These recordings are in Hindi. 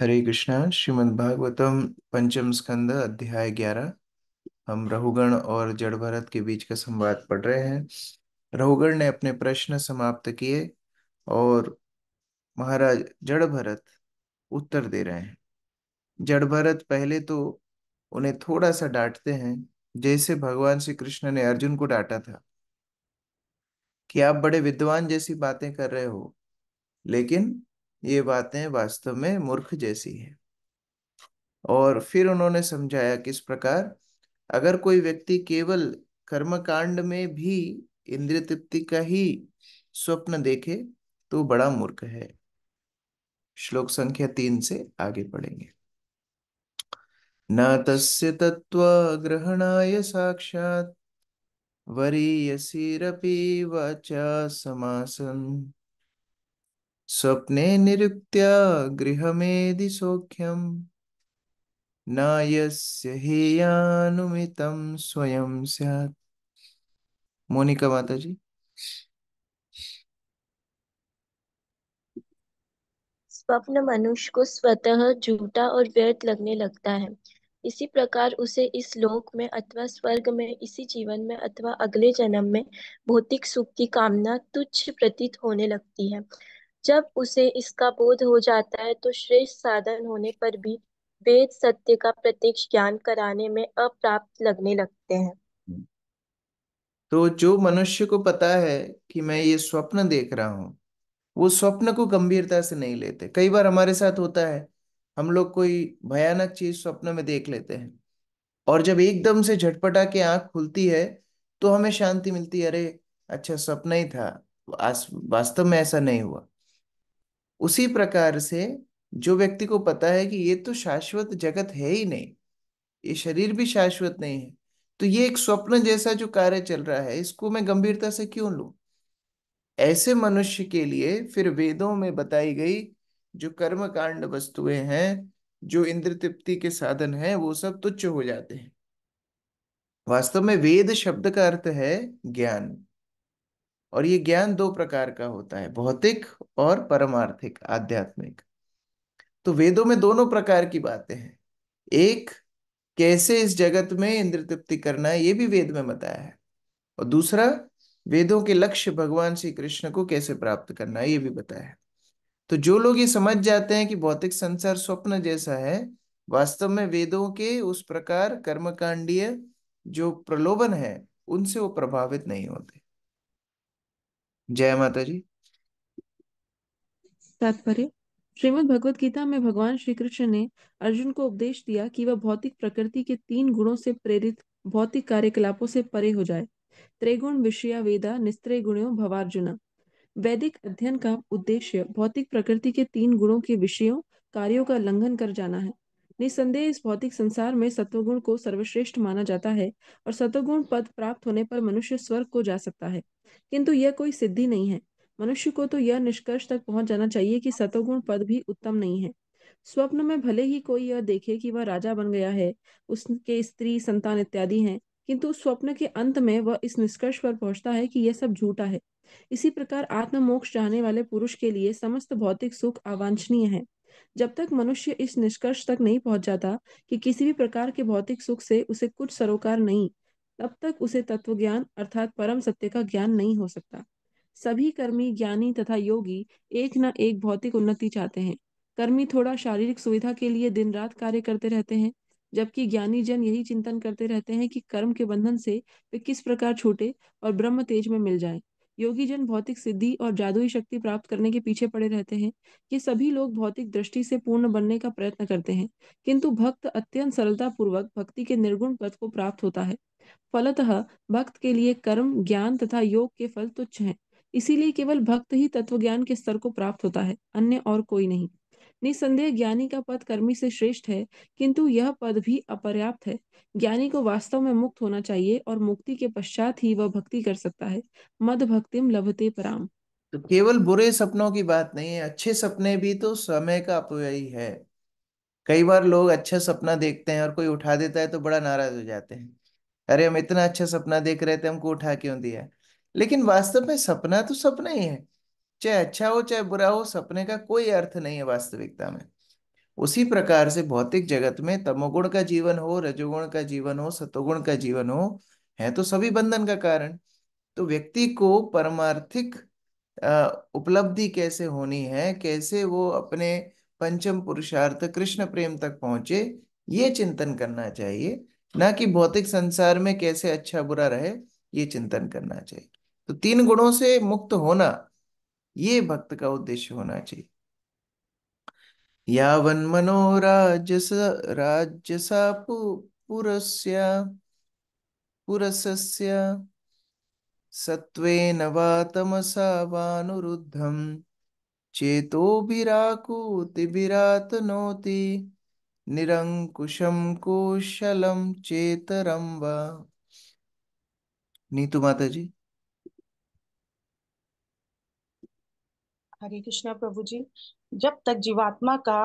हरे कृष्णा श्रीमद् भागवतम पंचम स्कंद अध्याय ग्यारह हम रहुगण और जड़ भरत के बीच का संवाद पढ़ रहे हैं रहुगण ने अपने प्रश्न समाप्त किए और महाराज जड़ भरत उत्तर दे रहे हैं जड़ भरत पहले तो उन्हें थोड़ा सा डांटते हैं जैसे भगवान श्री कृष्ण ने अर्जुन को डांटा था कि आप बड़े विद्वान जैसी बातें कर रहे हो लेकिन ये बातें वास्तव में मूर्ख जैसी है और फिर उन्होंने समझाया किस प्रकार अगर कोई व्यक्ति केवल कर्मकांड में भी इंद्रिय तृप्ति का ही स्वप्न देखे तो बड़ा मूर्ख है श्लोक संख्या तीन से आगे पढ़ेंगे न तस्य तत्व ग्रहणाय साक्षात वरीयसीरपि वाचा समासन स्वप्ने निरुक्त्य गृहमेधि सौख्यम न हेयानुमितं स्वयं स्यात् मोनिका माता जी स्वप्न मनुष्य को स्वतः झूठा और व्यर्थ लगने लगता है इसी प्रकार उसे इस लोक में अथवा स्वर्ग में इसी जीवन में अथवा अगले जन्म में भौतिक सुख की कामना तुच्छ प्रतीत होने लगती है जब उसे इसका बोध हो जाता है तो श्रेष्ठ साधन होने पर भी वेद सत्य का प्रत्यक्ष ज्ञान कराने में अप्राप्त लगने लगते हैं हम्म। तो जो मनुष्य को पता है कि मैं ये स्वप्न देख रहा हूँ वो स्वप्न को गंभीरता से नहीं लेते कई बार हमारे साथ होता है हम लोग कोई भयानक चीज स्वप्न में देख लेते हैं और जब एकदम से झटपटा के आंख खुलती है तो हमें शांति मिलती है अरे अच्छा सपना ही था वास्तव में ऐसा नहीं हुआ उसी प्रकार से जो व्यक्ति को पता है कि ये तो शाश्वत जगत है ही नहीं ये शरीर भी शाश्वत नहीं है तो ये एक स्वप्न जैसा जो कार्य चल रहा है इसको मैं गंभीरता से क्यों लू ऐसे मनुष्य के लिए फिर वेदों में बताई गई जो कर्म कांड वस्तुएं हैं जो इंद्र तृप्ति के साधन हैं वो सब तुच्छ हो जाते हैं वास्तव में वेद शब्द का अर्थ है ज्ञान और ये ज्ञान दो प्रकार का होता है भौतिक और परमार्थिक आध्यात्मिक तो वेदों में दोनों प्रकार की बातें हैं एक कैसे इस जगत में इंद्र तृप्ति करना है ये भी वेद में बताया है और दूसरा वेदों के लक्ष्य भगवान श्री कृष्ण को कैसे प्राप्त करना है ये भी बताया है तो जो लोग ये समझ जाते हैं कि भौतिक संसार स्वप्न जैसा है वास्तव में वेदों के उस प्रकार कर्मकांडीय जो प्रलोभन है उनसे वो प्रभावित नहीं होते जय माता जी तात्पर्य श्रीमद् भगवत गीता में भगवान श्री कृष्ण ने अर्जुन को उपदेश दिया कि वह भौतिक प्रकृति के तीन गुणों से प्रेरित भौतिक कार्यकलापों से परे हो जाए त्रिगुण विषया वेदा निस्त्रे गुणों भवार्जुना वैदिक अध्ययन का उद्देश्य भौतिक प्रकृति के तीन गुणों के विषयों कार्यों का लंघन कर जाना है निसंदेह इस भौतिक संसार में सत्वगुण को सर्वश्रेष्ठ माना जाता है और सत्वगुण पद प्राप्त होने पर मनुष्य स्वर्ग को जा सकता है किंतु यह कोई सिद्धि नहीं है मनुष्य को तो यह निष्कर्ष तक पहुंच जाना चाहिए कि सतोगुण पद भी उत्तम नहीं है स्वप्न में भले ही कोई यह देखे कि वह राजा बन गया है उसके स्त्री संतान इत्यादि हैं किंतु स्वप्न के अंत में वह इस निष्कर्ष पर पहुंचता है कि यह सब झूठा है इसी प्रकार मोक्ष चाहने वाले पुरुष के लिए समस्त भौतिक सुख अवांछनीय है जब तक मनुष्य इस निष्कर्ष तक नहीं पहुंच जाता कि किसी भी प्रकार के भौतिक सुख से उसे कुछ सरोकार नहीं तब तक उसे तत्व ज्ञान अर्थात परम सत्य का ज्ञान नहीं हो सकता सभी कर्मी ज्ञानी तथा योगी एक न एक भौतिक उन्नति चाहते हैं कर्मी थोड़ा शारीरिक सुविधा के लिए दिन रात कार्य करते रहते हैं जबकि ज्ञानी जन यही चिंतन करते रहते हैं कि कर्म के बंधन से वे किस प्रकार छूटे और ब्रह्म तेज में मिल जाए योगी जन भौतिक सिद्धि और जादुई शक्ति प्राप्त करने के पीछे पड़े रहते हैं ये सभी लोग भौतिक दृष्टि से पूर्ण बनने का प्रयत्न करते हैं किंतु भक्त अत्यंत सरलता पूर्वक भक्ति के निर्गुण पद को प्राप्त होता है फलतः भक्त के लिए कर्म ज्ञान तथा योग के फल तुच्छ हैं इसीलिए केवल भक्त ही तत्व ज्ञान के स्तर को प्राप्त होता है अन्य और कोई नहीं निसंदेह ज्ञानी का पद कर्मी से श्रेष्ठ है किंतु यह पद भी अपर्याप्त है ज्ञानी को वास्तव में मुक्त होना चाहिए और मुक्ति के पश्चात ही वह भक्ति कर सकता है मद भक्तिम लभते पराम तो केवल बुरे सपनों की बात नहीं है अच्छे सपने भी तो समय का अपव्ययी है कई बार लोग अच्छा सपना देखते हैं और कोई उठा देता है तो बड़ा नाराज हो जाते हैं अरे हम इतना अच्छा सपना देख रहे थे हमको उठा क्यों दिया लेकिन वास्तव में सपना तो सपना ही है चाहे अच्छा हो चाहे बुरा हो सपने का कोई अर्थ नहीं है वास्तविकता में उसी प्रकार से भौतिक जगत में तमोगुण का जीवन हो रजोगुण का जीवन हो सतोगुण का जीवन हो है तो सभी बंधन का कारण तो व्यक्ति को परमार्थिक उपलब्धि कैसे होनी है कैसे वो अपने पंचम पुरुषार्थ कृष्ण प्रेम तक पहुंचे ये चिंतन करना चाहिए ना कि भौतिक संसार में कैसे अच्छा बुरा रहे ये चिंतन करना चाहिए तो तीन गुणों से मुक्त होना ये भक्त का उद्देश्य होना चाहिए यावन मनोराजस राजसा पुरस्य पुरसस्य सत्वेन वा तमसा वानुरुद्धं चेतोभिराकूतिभिरातनोति निरङ्कुशं कौशलं चेतरं वा माता जी हरे कृष्णा प्रभु जी जब तक जीवात्मा का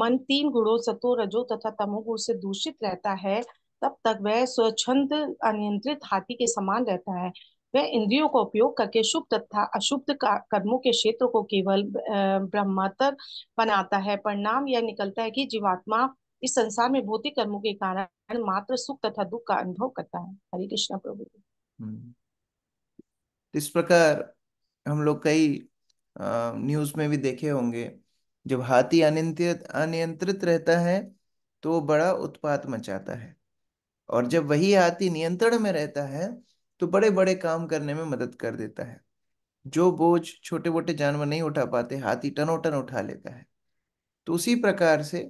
मन तीन गुणों सतो रजो तथा तमोगुण से दूषित रहता है तब तक वह स्वच्छंद अनियंत्रित हाथी के समान रहता है वह इंद्रियों का उपयोग करके शुभ तथा अशुभ कर्मों के क्षेत्र को केवल ब्रह्मातर बनाता है परिणाम यह निकलता है कि जीवात्मा इस संसार में भौतिक कर्मों के कारण मात्र सुख तथा दुख का अनुभव करता है हरे कृष्णा प्रभु जी हम्म। इस प्रकार हम लोग कई न्यूज़ में भी देखे होंगे जब हाथी अनियंत्रित अनियंत्रित रहता है तो वो बड़ा उत्पात मचाता है और जब वही हाथी नियंत्रण में रहता है तो बड़े बड़े काम करने में मदद कर देता है जो बोझ छोटे मोटे जानवर नहीं उठा पाते हाथी टनो टन उठा लेता है तो उसी प्रकार से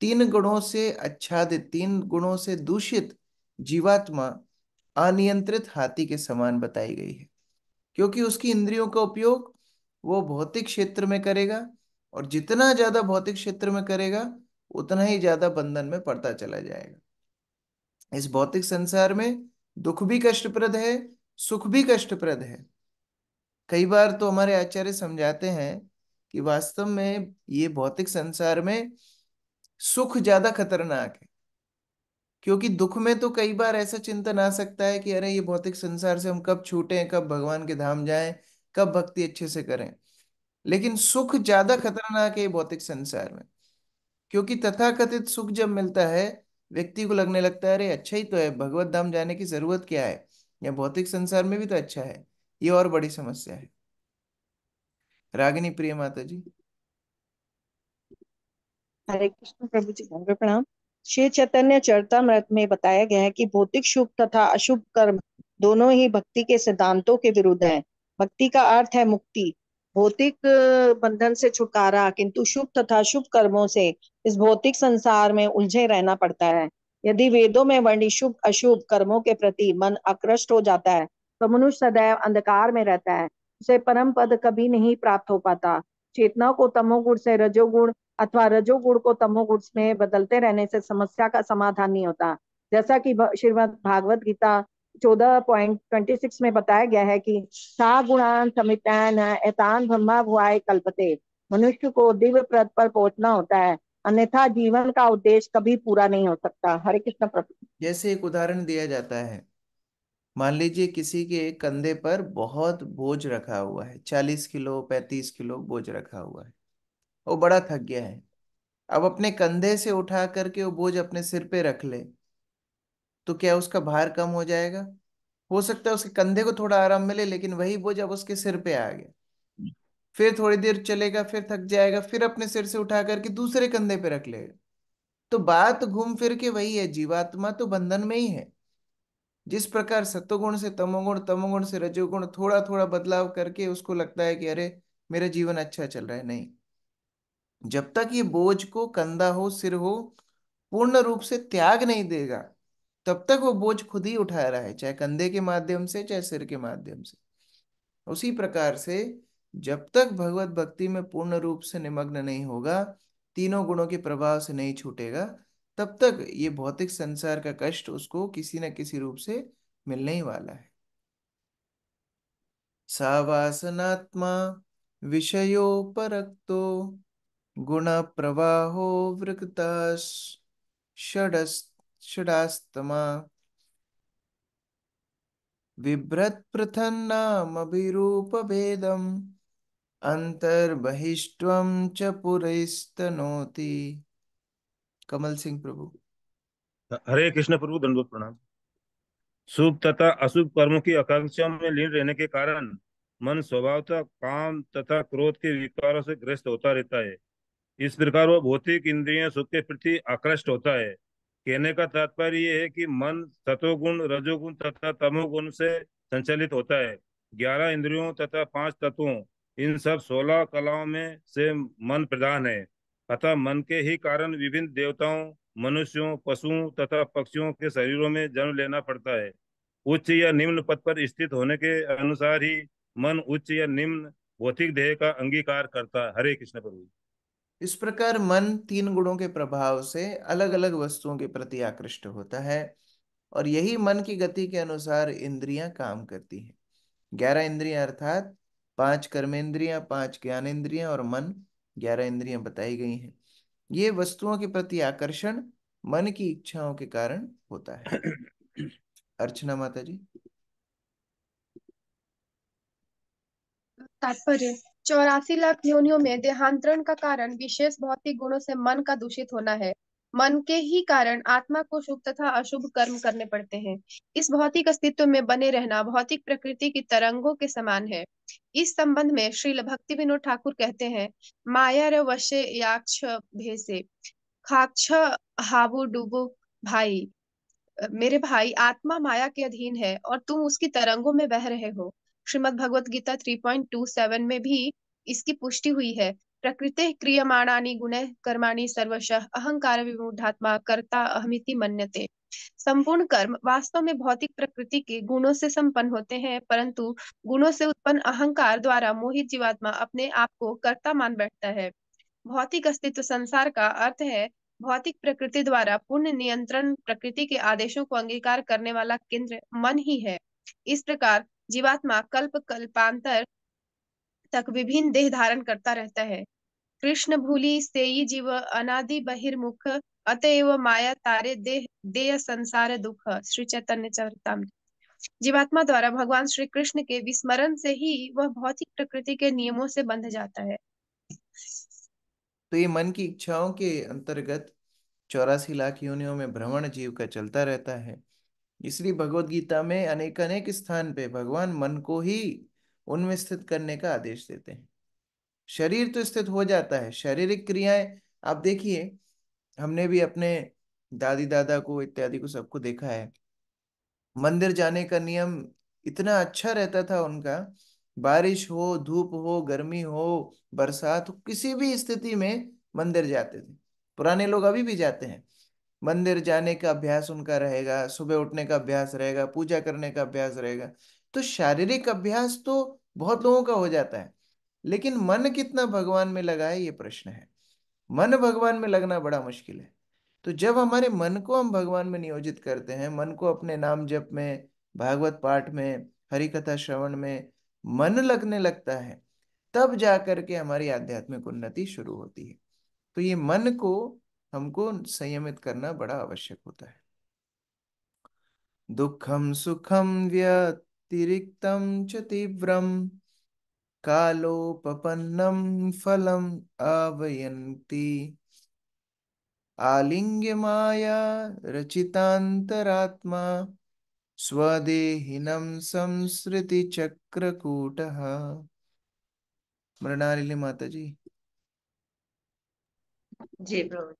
तीन गुणों से आच्छादित तीन गुणों से दूषित जीवात्मा अनियंत्रित हाथी के समान बताई गई है क्योंकि उसकी इंद्रियों का उपयोग वो भौतिक क्षेत्र में करेगा और जितना ज्यादा भौतिक क्षेत्र में करेगा उतना ही ज्यादा बंधन में पड़ता चला जाएगा इस भौतिक संसार में दुख भी कष्टप्रद है सुख भी कष्टप्रद है कई बार तो हमारे आचार्य समझाते हैं कि वास्तव में ये भौतिक संसार में सुख ज्यादा खतरनाक है क्योंकि दुख में तो कई बार ऐसा चिंतन आ सकता है कि अरे ये भौतिक संसार से हम कब छूटे कब भगवान के धाम जाएं कब भक्ति अच्छे से करें लेकिन सुख ज्यादा खतरनाक है भौतिक संसार में क्योंकि तथाकथित सुख जब मिलता है व्यक्ति को लगने लगता है अरे अच्छा ही तो है भगवत धाम जाने की जरूरत क्या है या भौतिक संसार में भी तो अच्छा है ये और बड़ी समस्या है रागिनी प्रिय माता जी हरे कृष्ण प्रभु जी प्रणाम श्री चैतन्य चरतामृत में बताया गया है कि भौतिक शुभ तथा अशुभ कर्म दोनों ही भक्ति के सिद्धांतों के विरुद्ध हैं भक्ति का अर्थ है मुक्ति भौतिक बंधन से छुटकारा किंतु शुभ तथा शुभ कर्मों से इस भौतिक संसार में उलझे रहना पड़ता है यदि वेदों में वर्णित शुभ अशुभ कर्मों के प्रति मन आकृष्ट हो जाता है तो मनुष्य सदैव अंधकार में रहता है उसे परम पद कभी नहीं प्राप्त हो पाता चेतना को तमोगुण से रजोगुण अथवा रजोगुण को तमोगुण में बदलते रहने से समस्या का समाधान नहीं होता जैसा कि श्रीमद भागवत गीता चौदह पॉइंट ट्वेंटी सिक्स में बताया गया है कि सा गुणान समितान एतान ब्रह्मा भुआय कल्पते मनुष्य को दिव्य प्रद पर पहुंचना होता है अन्यथा जीवन का उद्देश्य कभी पूरा नहीं हो सकता हरे कृष्ण प्रभु जैसे एक उदाहरण दिया जाता है मान लीजिए किसी के कंधे पर बहुत बोझ रखा हुआ है चालीस किलो पैंतीस किलो बोझ रखा हुआ है वो बड़ा थक गया है अब अपने कंधे से उठा करके वो बोझ अपने सिर पे रख ले तो क्या उसका भार कम हो जाएगा हो सकता है उसके कंधे को थोड़ा आराम मिले लेकिन वही बोझ अब उसके सिर पे आ गया हम्म। फिर थोड़ी देर चलेगा फिर थक जाएगा फिर अपने सिर से उठा करके दूसरे कंधे पे रख लेगा तो बात घूम फिर के वही है जीवात्मा तो बंधन में ही है जिस प्रकार सत्वगुण से तमोगुण तमोगुण से रजोगुण थोड़ा थोड़ा बदलाव करके उसको लगता है कि अरे मेरा जीवन अच्छा चल रहा है नहीं जब तक ये बोझ को कंधा हो सिर हो पूर्ण रूप से त्याग नहीं देगा तब तक वो बोझ खुद ही उठा रहा है चाहे कंधे के माध्यम से चाहे सिर के माध्यम से उसी प्रकार से जब तक भगवत भक्ति में पूर्ण रूप से निमग्न नहीं होगा तीनों गुणों के प्रभाव से नहीं छूटेगा तब तक ये भौतिक संसार का कष्ट उसको किसी न किसी रूप से मिलने ही वाला है सावासनात्मा विषयो परक्तो गुण प्रवाहो वृक्ता षडस्त षडास्तमा बिभ्रत्पृथन्नामभिरूपभेदम् अंतर्बहिष्टम च पुरैस्तनोति कमल सिंह प्रभु हरे कृष्ण प्रभु दंडवत प्रणाम शुभ तथा अशुभ कर्मों की आकांक्षाओं में लीन रहने के कारण मन स्वभावतः काम तथा क्रोध के विकारों से ग्रस्त होता रहता है इस प्रकार वह भौतिक इंद्रियों सुख के प्रति आकृष्ट होता है कहने का तात्पर्य ये है कि मन तत्वगुण रजोगुण तथा तमोगुण से संचालित होता है ग्यारह इंद्रियों तथा पांच तत्वों इन सब सोलह कलाओं में से मन प्रधान है अतः मन के ही कारण विभिन्न देवताओं मनुष्यों पशुओं तथा पक्षियों के शरीरों में जन्म लेना पड़ता है उच्च या निम्न पद पर स्थित होने के अनुसार ही मन उच्च या निम्न भौतिक देह का अंगीकार करता है हरे कृष्ण प्रभु इस प्रकार मन तीन गुणों के प्रभाव से अलग अलग वस्तुओं के प्रति आकृष्ट होता है और यही मन की गति के अनुसार इंद्रियां काम करती हैं ग्यारह इंद्रियां अर्थात पांच कर्मेंद्रियां पांच ज्ञानेन्द्रियां और मन ग्यारह इंद्रियां बताई गई हैं ये वस्तुओं के प्रति आकर्षण मन की इच्छाओं के कारण होता है अर्चना माता जी तात्पर्य चौरासी लाख योनियों में देहांतरण का कारण विशेष भौतिक गुणों से मन का दूषित होना है मन के ही कारण आत्मा को शुभ तथा अशुभ कर्म करने पड़ते हैं इस भौतिक अस्तित्व में बने रहना भौतिक प्रकृति की तरंगों के समान है इस संबंध में श्री भक्ति विनोद ठाकुर कहते हैं माया रवशे याक्ष भेसे खाक्ष हावू डूबो भाई मेरे भाई आत्मा माया के अधीन है और तुम उसकी तरंगों में बह रहे हो श्रीमद भगवत गीता 3.27 में भी इसकी पुष्टि हुई है प्रकृति क्रियमाणानी गुण कर्माणी सर्वशः अहंकार विमूढ़ात्मा कर्ता अहमिति मन्यते संपूर्ण कर्म वास्तव में भौतिक प्रकृति के गुणों से संपन्न होते हैं परंतु गुणों से उत्पन्न अहंकार द्वारा मोहित जीवात्मा अपने आप को कर्ता मान बैठता है भौतिक अस्तित्व संसार का अर्थ है भौतिक प्रकृति द्वारा पूर्ण नियंत्रण प्रकृति के आदेशों को अंगीकार करने वाला केंद्र मन ही है इस प्रकार जीवात्मा कल्प कल्पांतर तक विभिन्न देह धारण करता रहता है कृष्ण भूली से जीव अनादि बहिर्मुख अतएव माया तारे देह देह संसार दुख श्री चैतन्य चरतामृत जीवात्मा द्वारा भगवान श्री कृष्ण के विस्मरण से ही वह भौतिक प्रकृति के नियमों से बंध जाता है तो ये मन की इच्छाओं के अंतर्गत चौरासी लाख योनियों में भ्रमण जीव का चलता रहता है इसलिए भगवत गीता में अनेक अनेक स्थान पे भगवान मन को ही उनमें स्थित करने का आदेश देते हैं शरीर तो स्थित हो जाता है शारीरिक क्रियाएं आप देखिए हमने भी अपने दादी दादा को इत्यादि को सबको देखा है मंदिर जाने का नियम इतना अच्छा रहता था उनका बारिश हो धूप हो गर्मी हो बरसात हो किसी भी स्थिति में मंदिर जाते थे पुराने लोग अभी भी जाते हैं मंदिर जाने का अभ्यास उनका रहेगा सुबह उठने का अभ्यास रहेगा पूजा करने का अभ्यास रहेगा तो शारीरिक अभ्यास तो बहुत लोगों का हो जाता है लेकिन मन कितना भगवान में लगा है ये प्रश्न है मन भगवान में लगना बड़ा मुश्किल है तो जब हमारे मन को हम भगवान में नियोजित करते हैं मन को अपने नाम जप में भागवत पाठ में हरि कथा श्रवण में मन लगने लगता है तब जा के हमारी आध्यात्मिक उन्नति शुरू होती है तो ये मन को हमको संयमित करना बड़ा आवश्यक होता है दुखम सुखम व्यतिरिक्तम च तीव्रम कालोपन्नम फलम आवयंती आलिंग्य माया रचितांतरात्मा स्वदेहिनम संस्कृति चक्रकूट मृणालिनी माता जी जी प्रभु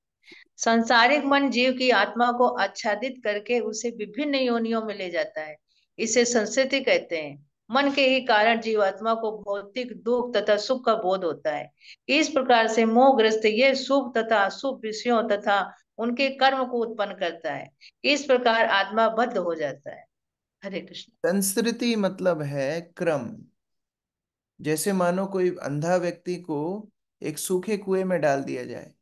संसारिक मन जीव की आत्मा को आच्छादित करके उसे विभिन्न योनियों में ले जाता है इसे संस्कृति कहते हैं मन के ही कारण जीवात्मा को भौतिक दुख तथा सुख का बोध होता है इस प्रकार से मोहग्रस्त यह शुभ तथा अशुभ विषयों तथा उनके कर्म को उत्पन्न करता है इस प्रकार आत्मा बद्ध हो जाता है हरे कृष्ण संस्कृति मतलब है क्रम जैसे मानो कोई अंधा व्यक्ति को एक सूखे कुएं में डाल दिया जाए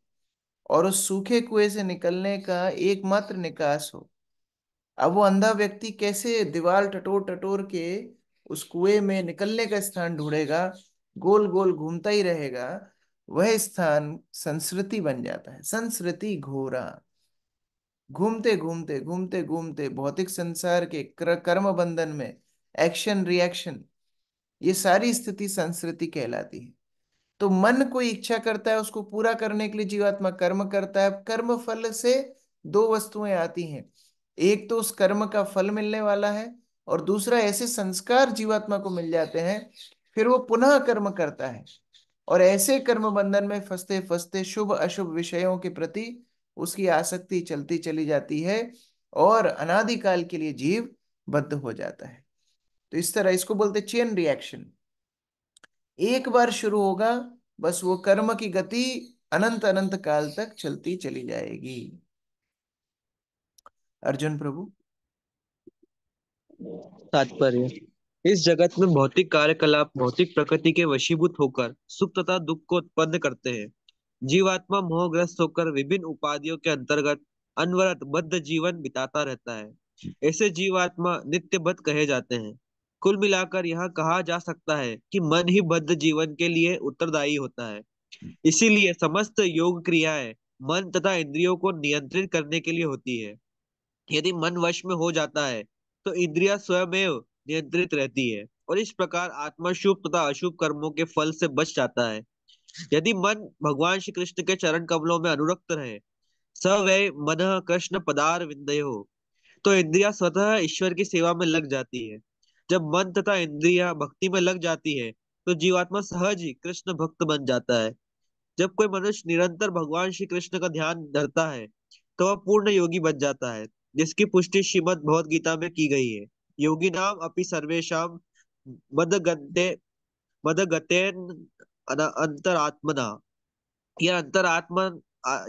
और उस सूखे कुएं से निकलने का एकमात्र निकास हो अब वो अंधा व्यक्ति कैसे दीवार टटोर टटोर के उस कुएं में निकलने का स्थान ढूंढेगा गोल गोल घूमता ही रहेगा वह स्थान संस्कृति बन जाता है संस्कृति घोरा घूमते घूमते घूमते घूमते भौतिक संसार के कर्म बंधन में एक्शन रिएक्शन ये सारी स्थिति संस्कृति कहलाती है तो मन कोई इच्छा करता है उसको पूरा करने के लिए जीवात्मा कर्म करता है कर्म फल से दो वस्तुएं आती हैं एक तो उस कर्म का फल मिलने वाला है और दूसरा ऐसे संस्कार जीवात्मा को मिल जाते हैं फिर वो पुनः कर्म करता है और ऐसे कर्म बंधन में फंसते फंसते शुभ अशुभ विषयों के प्रति उसकी आसक्ति चलती चली जाती है और अनादिकाल के लिए जीव बद्ध हो जाता है तो इस तरह इसको बोलते चेन रिएक्शन एक बार शुरू होगा बस वो कर्म की गति अनंत अनंत काल तक चलती चली जाएगी अर्जुन प्रभु तात्पर्य इस जगत में भौतिक कार्यकलाप भौतिक प्रकृति के वशीभूत होकर सुख तथा दुख को उत्पन्न करते हैं जीवात्मा मोहग्रस्त होकर विभिन्न उपाधियों के अंतर्गत अनवरत बद्ध जीवन बिताता रहता है ऐसे जीवात्मा नित्य बद्ध कहे जाते हैं कुल मिलाकर यह कहा जा सकता है कि मन ही बद्ध जीवन के लिए उत्तरदायी होता है इसीलिए समस्त योग क्रियाएं मन तथा इंद्रियों को नियंत्रित करने के लिए होती है यदि मन वश में हो जाता है तो इंद्रिया स्वयं नियंत्रित रहती है और इस प्रकार आत्मा शुभ तथा अशुभ कर्मों के फल से बच जाता है यदि मन भगवान श्री कृष्ण के चरण कमलों में अनुरक्त रहे सवय मन कृष्ण पदार विंदय हो तो इंद्रिया स्वतः ईश्वर की सेवा में लग जाती है जब मन तथा इंद्रिया भक्ति में लग जाती है तो जीवात्मा सहज ही कृष्ण भक्त बन जाता है जब कोई मनुष्य निरंतर भगवान श्री कृष्ण का ध्यान धरता है तो वह पूर्ण योगी बन जाता है जिसकी पुष्टि श्रीमद भगवत गीता में की गई है योगी नाम अपि सर्वेशम मदगते मदगते अंतरात्मना यह अंतरात्मा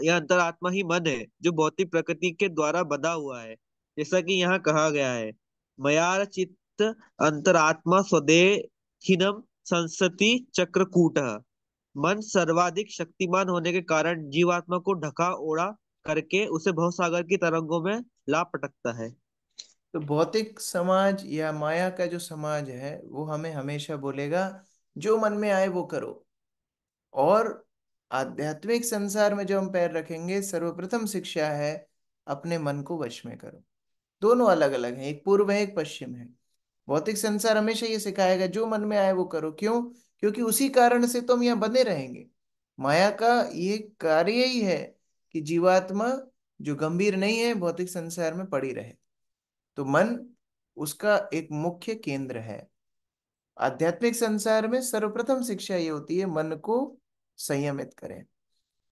यह अंतरात्मा ही मन है जो भौतिक प्रकृति के द्वारा बदा हुआ है जैसा कि यहाँ कहा गया है मयार चित तत् अंतरात्मा स्वदेहिनम संसति चक्रकूट मन सर्वाधिक शक्तिमान होने के कारण जीवात्मा को ढका ओढ़ा करके उसे भवसागर की तरंगों में ला पटकता है तो भौतिक समाज या माया का जो समाज है वो हमें हमेशा बोलेगा जो मन में आए वो करो और आध्यात्मिक संसार में जो हम पैर रखेंगे सर्वप्रथम शिक्षा है अपने मन को वश में करो दोनों अलग अलग हैं एक पूर्व है एक पश्चिम है भौतिक संसार हमेशा ये सिखाएगा जो मन में आए वो करो क्यों क्योंकि उसी कारण से तो हम यहाँ बने रहेंगे माया का ये कार्य ही है कि जीवात्मा जो गंभीर नहीं है भौतिक संसार में पड़ी रहे तो मन उसका एक मुख्य केंद्र है आध्यात्मिक संसार में सर्वप्रथम शिक्षा ये होती है मन को संयमित करें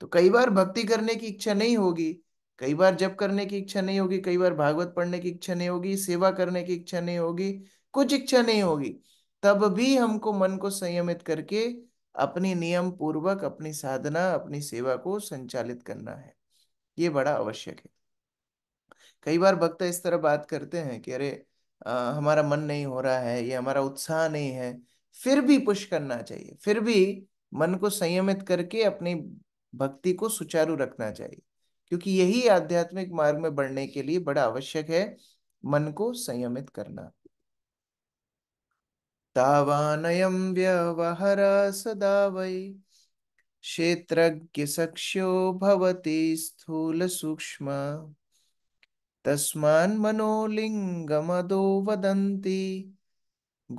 तो कई बार भक्ति करने की इच्छा नहीं होगी कई बार जप करने की इच्छा नहीं होगी कई बार भागवत पढ़ने की इच्छा नहीं होगी सेवा करने की इच्छा नहीं होगी कुछ इच्छा नहीं होगी तब भी हमको मन को संयमित करके अपनी नियम पूर्वक अपनी साधना अपनी सेवा को संचालित करना है ये बड़ा आवश्यक है कई बार भक्त इस तरह बात करते हैं कि अरे आ, हमारा मन नहीं हो रहा है या हमारा उत्साह नहीं है फिर भी पुश करना चाहिए फिर भी मन को संयमित करके अपनी भक्ति को सुचारू रखना चाहिए क्योंकि यही आध्यात्मिक मार्ग में बढ़ने के लिए बड़ा आवश्यक है मन को संयमित करना तावानयं व्यवहर सदा वै क्षेत्रज्ञसख्यो भवति स्थूलसूक्ष्म तस्मान्मनोलिङ्गमदो वदन्ति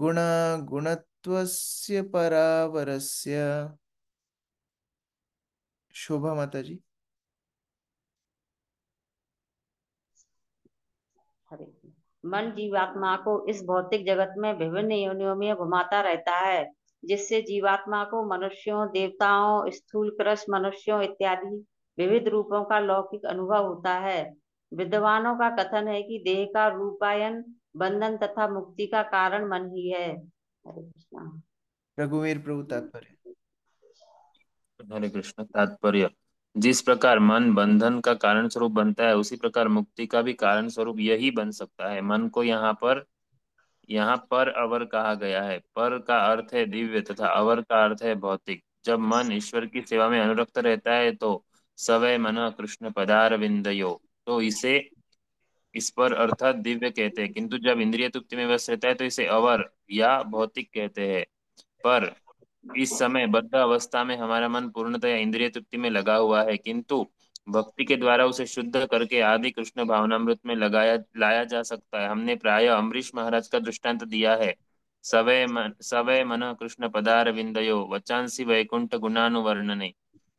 गुणागुणत्वस्य परावरस्य शोभा मन जीवात्मा को इस भौतिक जगत में विभिन्न योनियों में घुमाता रहता है जिससे जीवात्मा को मनुष्यों देवताओं स्थूल क्रश मनुष्यों इत्यादि विविध रूपों का लौकिक अनुभव होता है विद्वानों का कथन है कि देह का रूपायन बंधन तथा मुक्ति का कारण मन ही है रघुवीर प्रभु तात्पर्य हरे कृष्ण तात्पर्य जिस प्रकार मन बंधन का कारण स्वरूप बनता है उसी प्रकार मुक्ति का भी कारण स्वरूप यही बन सकता है मन को यहाँ पर यहाँ पर अवर कहा गया है पर का अर्थ है दिव्य तथा अवर का अर्थ है भौतिक जब मन ईश्वर की सेवा में अनुरक्त रहता है तो सवय मन कृष्ण पदार विंदयो तो इसे इस पर अर्थात दिव्य कहते हैं किंतु जब इंद्रिय तुप्ति में व्यस्त रहता है तो इसे अवर या भौतिक कहते हैं पर इस समय बद्ध अवस्था में हमारा मन पूर्णतया इंद्रिय तृप्ति में लगा हुआ है किंतु भक्ति के द्वारा उसे शुद्ध करके आदि कृष्ण भावनामृत में लगाया लाया जा सकता है हमने प्राय अम्बरीश महाराज का दृष्टांत दिया है सवय मन सवय मन कृष्ण पदार विंदयो वचांसी वैकुंठ गुणानुवर्णने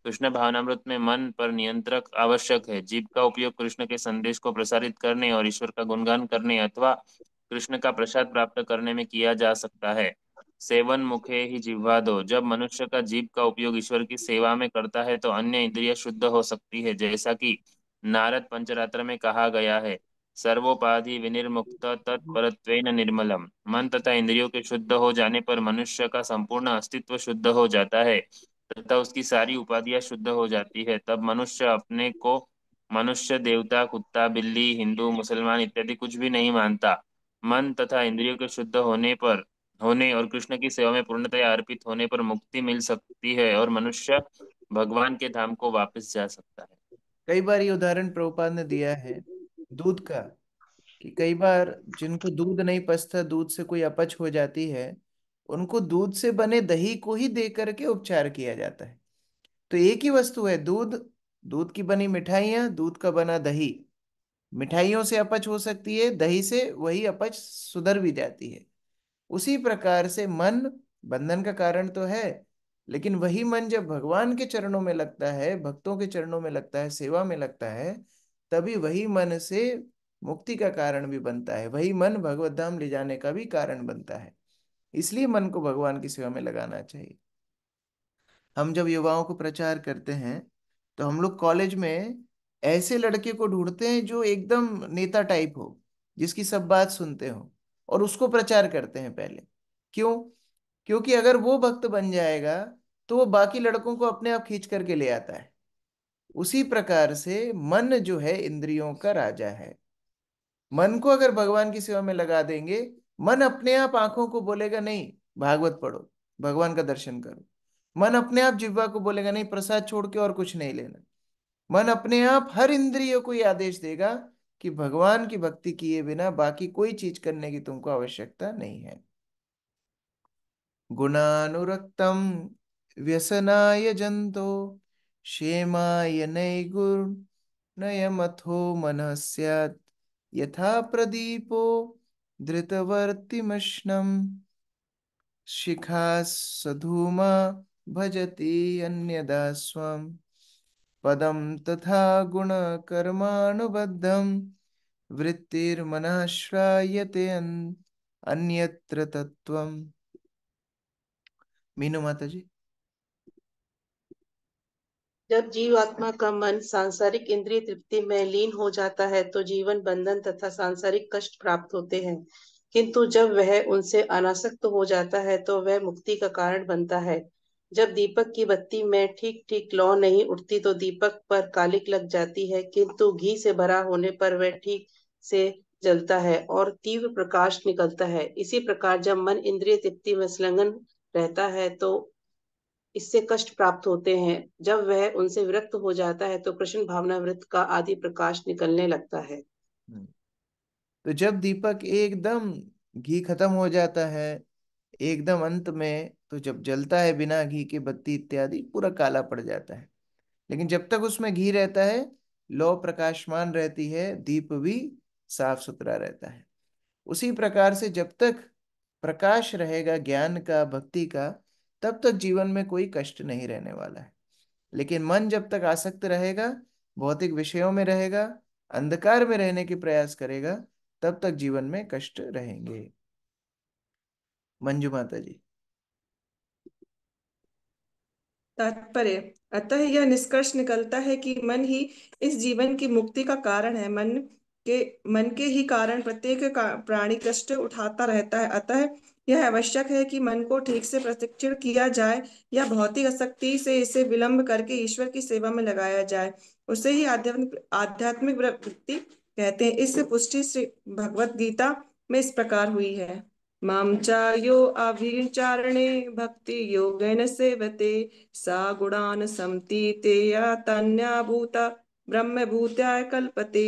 कृष्ण भावनामृत में मन पर नियंत्रक आवश्यक है जीव का उपयोग कृष्ण के संदेश को प्रसारित करने और ईश्वर का गुणगान करने अथवा कृष्ण का प्रसाद प्राप्त करने में किया जा सकता है सेवन मुखे ही जिह्वा दो जब मनुष्य का जीव का उपयोग ईश्वर की सेवा में करता है तो अन्य इंद्रिय शुद्ध हो सकती है जैसा कि नारद पंचरात्र में कहा गया है सर्वोपाधि विनिर्मुक्त तत्परत्वेन निर्मलम मन तथा इंद्रियों के शुद्ध हो जाने पर मनुष्य का संपूर्ण अस्तित्व शुद्ध हो जाता है तथा उसकी सारी उपाधियां शुद्ध हो जाती है तब मनुष्य अपने को मनुष्य देवता कुत्ता बिल्ली हिंदू मुसलमान इत्यादि कुछ भी नहीं मानता मन तथा इंद्रियों के शुद्ध होने पर होने और कृष्ण की सेवा में पूर्णतया अर्पित होने पर मुक्ति मिल सकती है और मनुष्य भगवान के धाम को वापस जा सकता है कई बार ये उदाहरण प्रभुपाद ने दिया है दूध का कि कई बार जिनको दूध नहीं पचता दूध से कोई अपच हो जाती है उनको दूध से बने दही को ही दे करके उपचार किया जाता है तो एक ही वस्तु है दूध दूध की बनी मिठाइया दूध का बना दही मिठाइयों से अपच हो सकती है दही से वही अपच सुधर भी जाती है उसी प्रकार से मन बंधन का कारण तो है लेकिन वही मन जब भगवान के चरणों में लगता है भक्तों के चरणों में लगता है सेवा में लगता है तभी वही मन से मुक्ति का कारण भी बनता है वही मन भगवत धाम ले जाने का भी कारण बनता है इसलिए मन को भगवान की सेवा में लगाना चाहिए हम जब युवाओं को प्रचार करते हैं तो हम लोग कॉलेज में ऐसे लड़के को ढूंढते हैं जो एकदम नेता टाइप हो जिसकी सब बात सुनते हो और उसको प्रचार करते हैं पहले क्यों क्योंकि अगर वो भक्त बन जाएगा तो वो बाकी लड़कों को अपने आप खींच करके ले आता है उसी प्रकार से मन जो है इंद्रियों का राजा है मन को अगर भगवान की सेवा में लगा देंगे मन अपने आप आंखों को बोलेगा नहीं भागवत पढ़ो भगवान का दर्शन करो मन अपने आप जिब्वा को बोलेगा नहीं प्रसाद छोड़ के और कुछ नहीं लेना मन अपने आप हर इंद्रियों को ये आदेश देगा कि भगवान की भक्ति किए बिना बाकी कोई चीज करने की तुमको आवश्यकता नहीं है गुणानुरक्तम व्यसनाय जंतो क्षेमाय गुर नयमथो मन यथा प्रदीपो धृतवर्तिमश्नम शिखा सधूमा भजती अन्यदा स्वम पदम तथा गुण कर्मानुबद्धम वृत्तिर्मनाश्रायते अन्यत्र तत्व मीनू माता जी जब जीव आत्मा का मन सांसारिक इंद्रिय तृप्ति में लीन हो जाता है तो जीवन बंधन तथा सांसारिक कष्ट प्राप्त होते हैं किंतु जब वह उनसे अनासक्त हो जाता है तो वह मुक्ति का कारण बनता है जब दीपक की बत्ती में ठीक ठीक लौ नहीं उठती तो दीपक पर कालिक लग जाती है किंतु घी से भरा होने पर वह ठीक से जलता है और तीव्र प्रकाश निकलता है इसी प्रकार जब मन इंद्रिय तृप्ति में संलग्न रहता है तो इससे कष्ट प्राप्त होते हैं जब वह उनसे विरक्त हो जाता है तो कृष्ण भावना वृत्त का आदि प्रकाश निकलने लगता है हम्म। तो जब दीपक एकदम घी खत्म हो जाता है एकदम अंत में तो जब जलता है बिना घी के बत्ती इत्यादि पूरा काला पड़ जाता है लेकिन जब तक उसमें घी रहता है लौ प्रकाशमान रहती है दीप भी साफ सुथरा रहता है उसी प्रकार से जब तक प्रकाश रहेगा ज्ञान का भक्ति का तब तक जीवन में कोई कष्ट नहीं रहने वाला है लेकिन मन जब तक आसक्त रहेगा भौतिक विषयों में रहेगा अंधकार में रहने के प्रयास करेगा तब तक जीवन में कष्ट रहेंगे मंजू माता जी तात्पर्य अतः यह निष्कर्ष निकलता है कि मन ही इस जीवन की मुक्ति का कारण है मन के मन के ही कारण प्रत्येक का, प्राणी कष्ट उठाता रहता है अतः यह आवश्यक है कि मन को ठीक से प्रशिक्षण किया जाए या भौतिक आसक्ति से इसे विलंब करके ईश्वर की सेवा में लगाया जाए उसे ही आध्यात्मिक आध्यात्मिक वृत्ति कहते हैं इससे पुष्टि श्री भगवत गीता में इस प्रकार हुई है मां चायो अभिचारणे भक्ति योगेन सेवते सा गुणान ते या तन्या भूता ब्रह्म भूत्याय कल्पते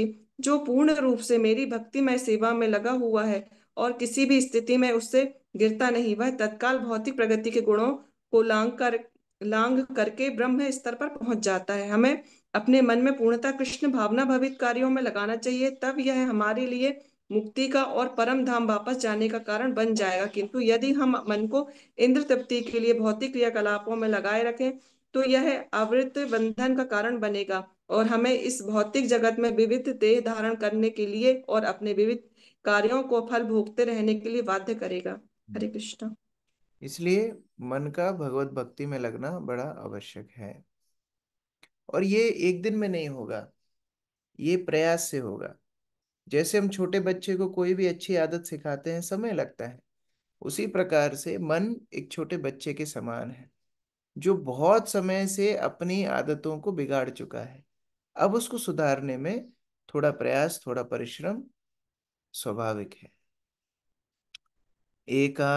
जो पूर्ण रूप से मेरी भक्ति में सेवा में लगा हुआ है और किसी भी स्थिति में उससे गिरता नहीं वह तत्काल भौतिक प्रगति के गुणों को लांग कर लांग करके ब्रह्म स्तर पर पहुंच जाता है हमें अपने मन में पूर्णता कृष्ण भावना भवित कार्यों में लगाना चाहिए तब यह हमारे लिए मुक्ति का और परम धाम वापस जाने का कारण बन जाएगा किंतु यदि हम मन को इंद्र तृप्ति के लिए भौतिक क्रियाकलापों में लगाए रखें तो यह आवृत बंधन का कारण बनेगा और हमें इस भौतिक जगत में विविध देह धारण करने के लिए और अपने विविध कार्यों को फल भोगते रहने के लिए बाध्य करेगा हरे हम्म। कृष्ण इसलिए मन का भगवत भक्ति में लगना बड़ा आवश्यक है और ये एक दिन में नहीं होगा ये प्रयास से होगा जैसे हम छोटे बच्चे को कोई भी अच्छी आदत सिखाते हैं समय लगता है उसी प्रकार से मन एक छोटे बच्चे के समान है जो बहुत समय से अपनी आदतों को बिगाड़ चुका है अब उसको सुधारने में थोड़ा प्रयास थोड़ा परिश्रम स्वाभाविक है एका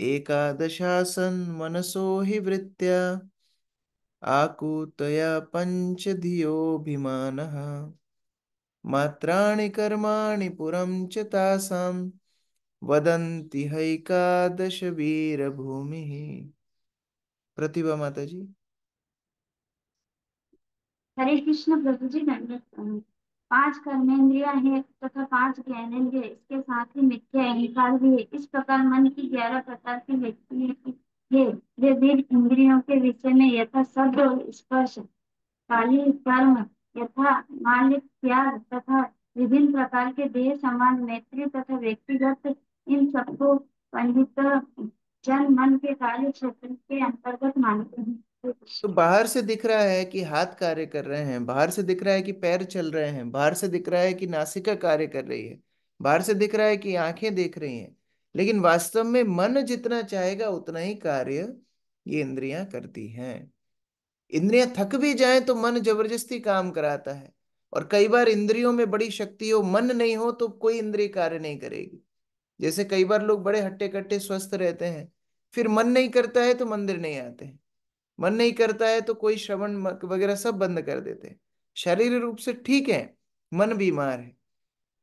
एकादशासन मनसो ही वृत्या आकुतया पंच धियोभिमानः मात्राणि कर्माणि पुरं च तासां वदन्ति हैकादश वीरभूमिः प्रतिभा माता जी हरे कृष्ण प्रभु जी दंडक पांच कर्मेंद्रिया है तथा पांच ज्ञानेन्द्रिय इसके साथ ही मिथ्या अहंकार भी है इस प्रकार मन की ग्यारह प्रकार की व्यक्ति है इंद्रियों के विषय में यथा शब्द और स्पर्श काली कर्म यथा मालिक त्याग तथा विभिन्न प्रकार के देह समान मैत्री तथा व्यक्तिगत इन सबको पंडित जन मन के कार्य क्षेत्र के अंतर्गत मानते हैं तो बाहर से दिख रहा है कि हाथ कार्य कर रहे हैं बाहर से दिख रहा है कि पैर चल रहे हैं बाहर से दिख रहा है कि नासिका कार्य कर रही है बाहर से दिख रहा है कि आंखें देख रही हैं लेकिन वास्तव में मन जितना चाहेगा उतना ही कार्य ये इंद्रियां करती हैं इंद्रियां थक भी जाए तो मन जबरदस्ती काम कराता है और कई बार इंद्रियों में बड़ी शक्ति हो मन नहीं हो तो कोई इंद्रिय कार्य नहीं करेगी जैसे कई बार लोग बड़े हट्टे कट्टे स्वस्थ रहते हैं फिर मन नहीं करता है तो मंदिर नहीं आते हैं मन नहीं करता है तो कोई श्रवण वगैरह सब बंद कर देते हैं शारीरिक रूप से ठीक है मन बीमार है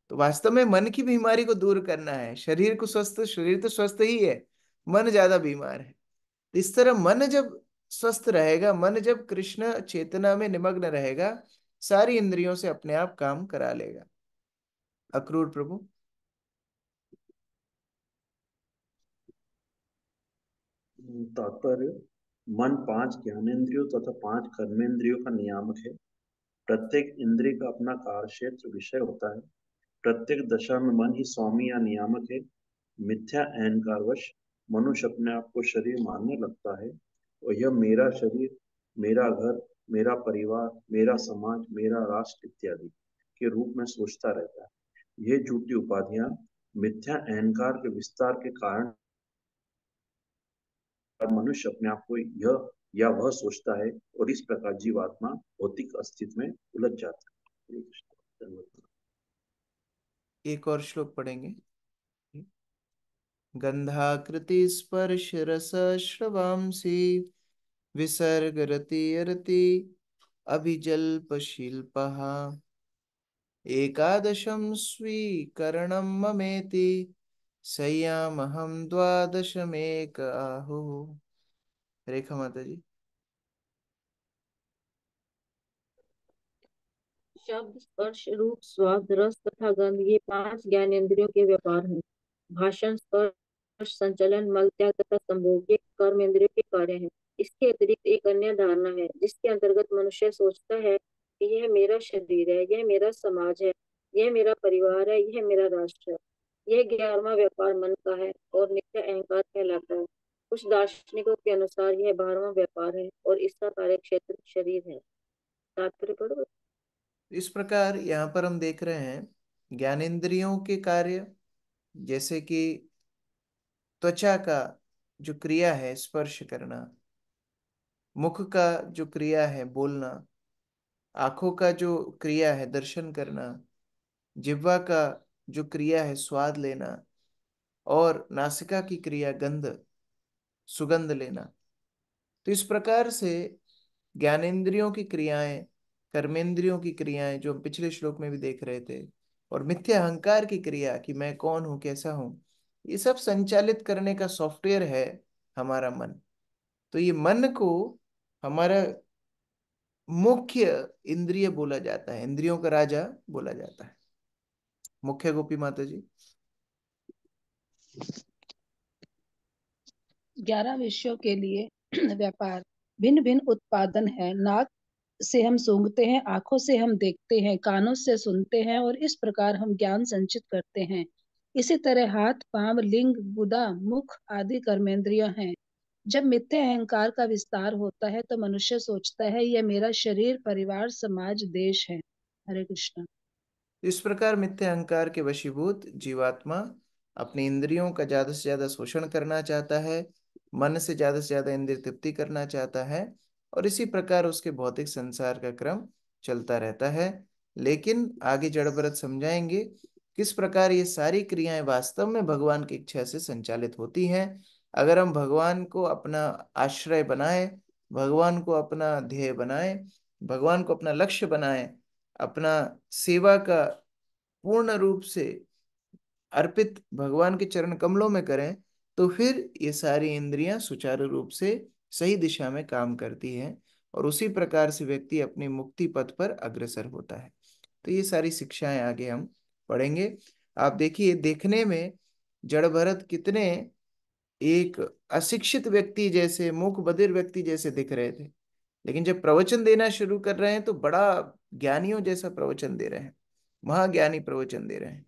तो वास्तव में मन की बीमारी को दूर करना है शरीर को स्वस्थ शरीर तो स्वस्थ ही है मन ज्यादा बीमार है इस तरह मन जब स्वस्थ रहेगा मन जब कृष्ण चेतना में निमग्न रहेगा सारी इंद्रियों से अपने आप काम करा लेगा अक्रूर प्रभु तात्पर्य मन पांच ज्ञानेन्द्रियों तथा पांच कर्मेंद्रियों का नियामक है प्रत्येक इंद्रिय का अपना कार्य क्षेत्र विषय होता है प्रत्येक दशा में मन ही स्वामी या नियामक है मिथ्या अहंकारवश मनुष्य अपने आप को शरीर मानने लगता है और यह मेरा शरीर मेरा घर मेरा परिवार मेरा समाज मेरा राष्ट्र इत्यादि के रूप में सोचता रहता है यह झूठी उपाधियां मिथ्या अहंकार के विस्तार के कारण मनुष्य अपने आप को यह या वह सोचता है और इस प्रकार जीव आत्मा भौतिक अस्तित्व में उलझ जाता है एक और श्लोक पढ़ेंगे गंधाकृति स्पर्श रस श्रवांसी विसर्ग रति अरति अभिजल्प शिल्प एकादशम स्वीकरण ममेति सयाम हम द्वादश में आहो रेखा माता जी शब्द स्पर्श रूप स्वाद रस तथा गंध ये पांच ज्ञान इंद्रियों के व्यापार हैं भाषण स्पर्श संचलन मल त्याग तथा संभोग्य कर्म इंद्रिय के कार्य है इसके अतिरिक्त एक अन्य धारणा है जिसके अंतर्गत मनुष्य सोचता है कि यह मेरा शरीर है यह मेरा समाज है यह मेरा परिवार है यह मेरा राष्ट्र है यह ग्यारहवा व्यापार मन का है और नित्य अहंकार कहलाता है कुछ दार्शनिकों के अनुसार यह बारहवा व्यापार है और इसका कार्य क्षेत्र शरीर है तात्पर्य पढ़ो इस प्रकार यहाँ पर हम देख रहे हैं ज्ञानेन्द्रियों के कार्य जैसे कि त्वचा का जो क्रिया है स्पर्श करना मुख का जो क्रिया है बोलना आंखों का जो क्रिया है दर्शन करना जिब्वा का जो क्रिया है स्वाद लेना और नासिका की क्रिया गंध सुगंध लेना तो इस प्रकार से ज्ञानेन्द्रियों की क्रियाएं कर्मेंद्रियों की क्रियाएं जो हम पिछले श्लोक में भी देख रहे थे और मिथ्या अहंकार की क्रिया कि मैं कौन हूँ कैसा हूँ ये सब संचालित करने का सॉफ्टवेयर है हमारा मन तो ये मन को हमारा मुख्य इंद्रिय बोला जाता है इंद्रियों का राजा बोला जाता है मुख्य गोपी माता जी ग्यारह विषयों के लिए व्यापार भिन्न भिन्न उत्पादन है नाक से हम सूंघते हैं आंखों से हम देखते हैं कानों से सुनते हैं और इस प्रकार हम ज्ञान संचित करते हैं इसी तरह हाथ पांव लिंग बुदा मुख आदि कर्मेंद्रिय हैं जब मिथ्य अहंकार का विस्तार होता है तो मनुष्य सोचता है यह मेरा शरीर परिवार समाज देश है हरे कृष्ण इस प्रकार मिथ्य अहंकार के वशीभूत जीवात्मा अपने इंद्रियों का ज्यादा से ज्यादा शोषण करना चाहता है मन से ज्यादा से ज्यादा इंद्र तृप्ति करना चाहता है और इसी प्रकार उसके भौतिक संसार का क्रम चलता रहता है लेकिन आगे जड़ समझाएंगे किस प्रकार ये सारी क्रियाएं वास्तव में भगवान की इच्छा से संचालित होती हैं अगर हम भगवान को अपना आश्रय बनाएं भगवान को अपना ध्येय बनाएं भगवान को अपना लक्ष्य बनाएं अपना सेवा का पूर्ण रूप से अर्पित भगवान के चरण कमलों में करें तो फिर ये सारी इंद्रियां सुचारू रूप से सही दिशा में काम करती हैं और उसी प्रकार से व्यक्ति अपनी मुक्ति पथ पर अग्रसर होता है तो ये सारी शिक्षाएं आगे हम पढ़ेंगे आप देखिए देखने में जड़ भरत कितने एक अशिक्षित व्यक्ति जैसे मुख बधिर व्यक्ति जैसे दिख रहे थे लेकिन जब प्रवचन देना शुरू कर रहे हैं तो बड़ा ज्ञानियों जैसा प्रवचन दे रहे हैं महाज्ञानी प्रवचन दे रहे हैं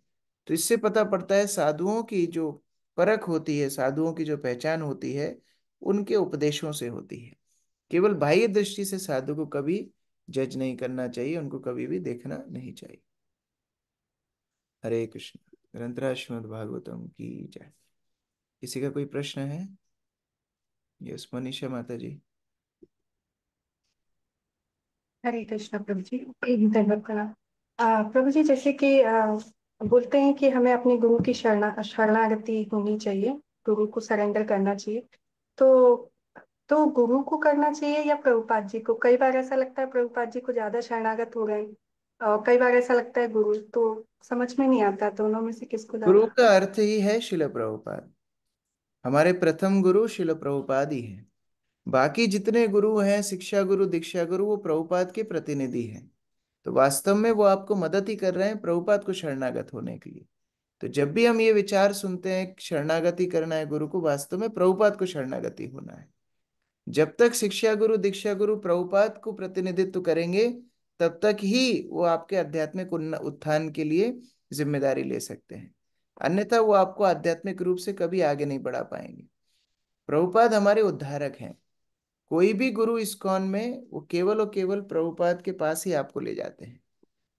तो इससे पता पड़ता है साधुओं की जो परख होती है साधुओं की जो पहचान होती है उनके उपदेशों से होती है केवल बाह्य दृष्टि से साधु को कभी जज नहीं करना चाहिए उनको कभी भी देखना नहीं चाहिए हरे कृष्ण निरंतरा श्रीमद भागवतम की जय किसी का कोई प्रश्न है यस मनीषा माता जी हरे कृष्ण प्रभु जी धन्यवाद प्रभु जी जैसे कि बोलते हैं कि हमें अपने गुरु की शरणा शरणागति होनी चाहिए गुरु को सरेंडर करना चाहिए तो तो गुरु को करना चाहिए या प्रभुपाद जी को कई बार ऐसा लगता है प्रभुपाद जी को ज्यादा शरणागत हो गए कई बार ऐसा लगता है गुरु तो समझ में नहीं आता दोनों में से किसको गुरु ज्यादा का अर्थ ही है शिल प्रभुपाद हमारे प्रथम गुरु शिल प्रभुपाद ही है बाकी जितने गुरु हैं शिक्षा गुरु दीक्षा गुरु वो प्रभुपाद के प्रतिनिधि हैं तो वास्तव में वो आपको मदद ही कर रहे हैं प्रभुपाद को शरणागत होने के लिए तो जब भी हम ये विचार सुनते हैं शरणागति करना है गुरु को वास्तव में प्रभुपाद को शरणागति होना है जब तक शिक्षा गुरु दीक्षा गुरु प्रभुपाद को प्रतिनिधित्व करेंगे तब तक ही वो आपके आध्यात्मिक उत्थान के लिए जिम्मेदारी ले सकते हैं अन्यथा वो आपको आध्यात्मिक रूप से कभी आगे नहीं बढ़ा पाएंगे प्रभुपाद हमारे उद्धारक हैं कोई भी गुरु इस कौन में वो केवल और केवल प्रभुपाद के पास ही आपको ले जाते हैं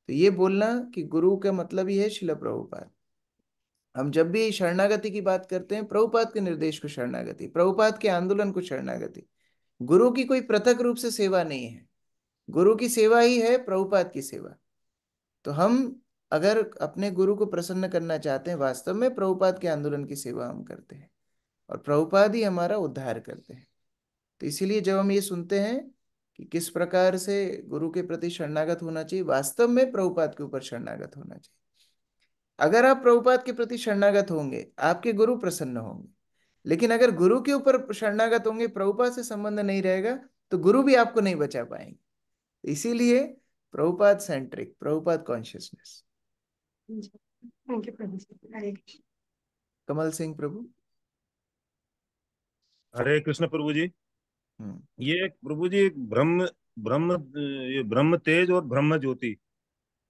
तो ये बोलना कि गुरु का मतलब ही है शिल प्रभुपाद हम जब भी शरणागति की बात करते हैं प्रभुपाद के निर्देश को शरणागति प्रभुपाद के आंदोलन को शरणागति गुरु की कोई पृथक रूप से सेवा नहीं है गुरु की सेवा ही है प्रभुपाद की सेवा तो हम अगर अपने गुरु को प्रसन्न करना चाहते हैं वास्तव में प्रभुपाद के आंदोलन की सेवा हम करते हैं और प्रभुपाद ही हमारा उद्धार करते हैं तो इसीलिए जब हम ये सुनते हैं कि किस प्रकार से गुरु के प्रति शरणागत होना चाहिए वास्तव में प्रभुपाद के ऊपर शरणागत होना चाहिए अगर आप प्रभुपाद के प्रति शरणागत होंगे आपके गुरु प्रसन्न होंगे लेकिन अगर गुरु के ऊपर शरणागत होंगे प्रभुपाद से संबंध नहीं रहेगा तो गुरु भी आपको नहीं बचा पाएंगे इसीलिए Prabhupada centric Prabhupada consciousness thank you Kamal Singh Prabhu Hare Krishna Prabhu ji hmm. ये प्रभु जी ब्रह्म ब्रह्म ये ब्रह्म तेज और ब्रह्म ज्योति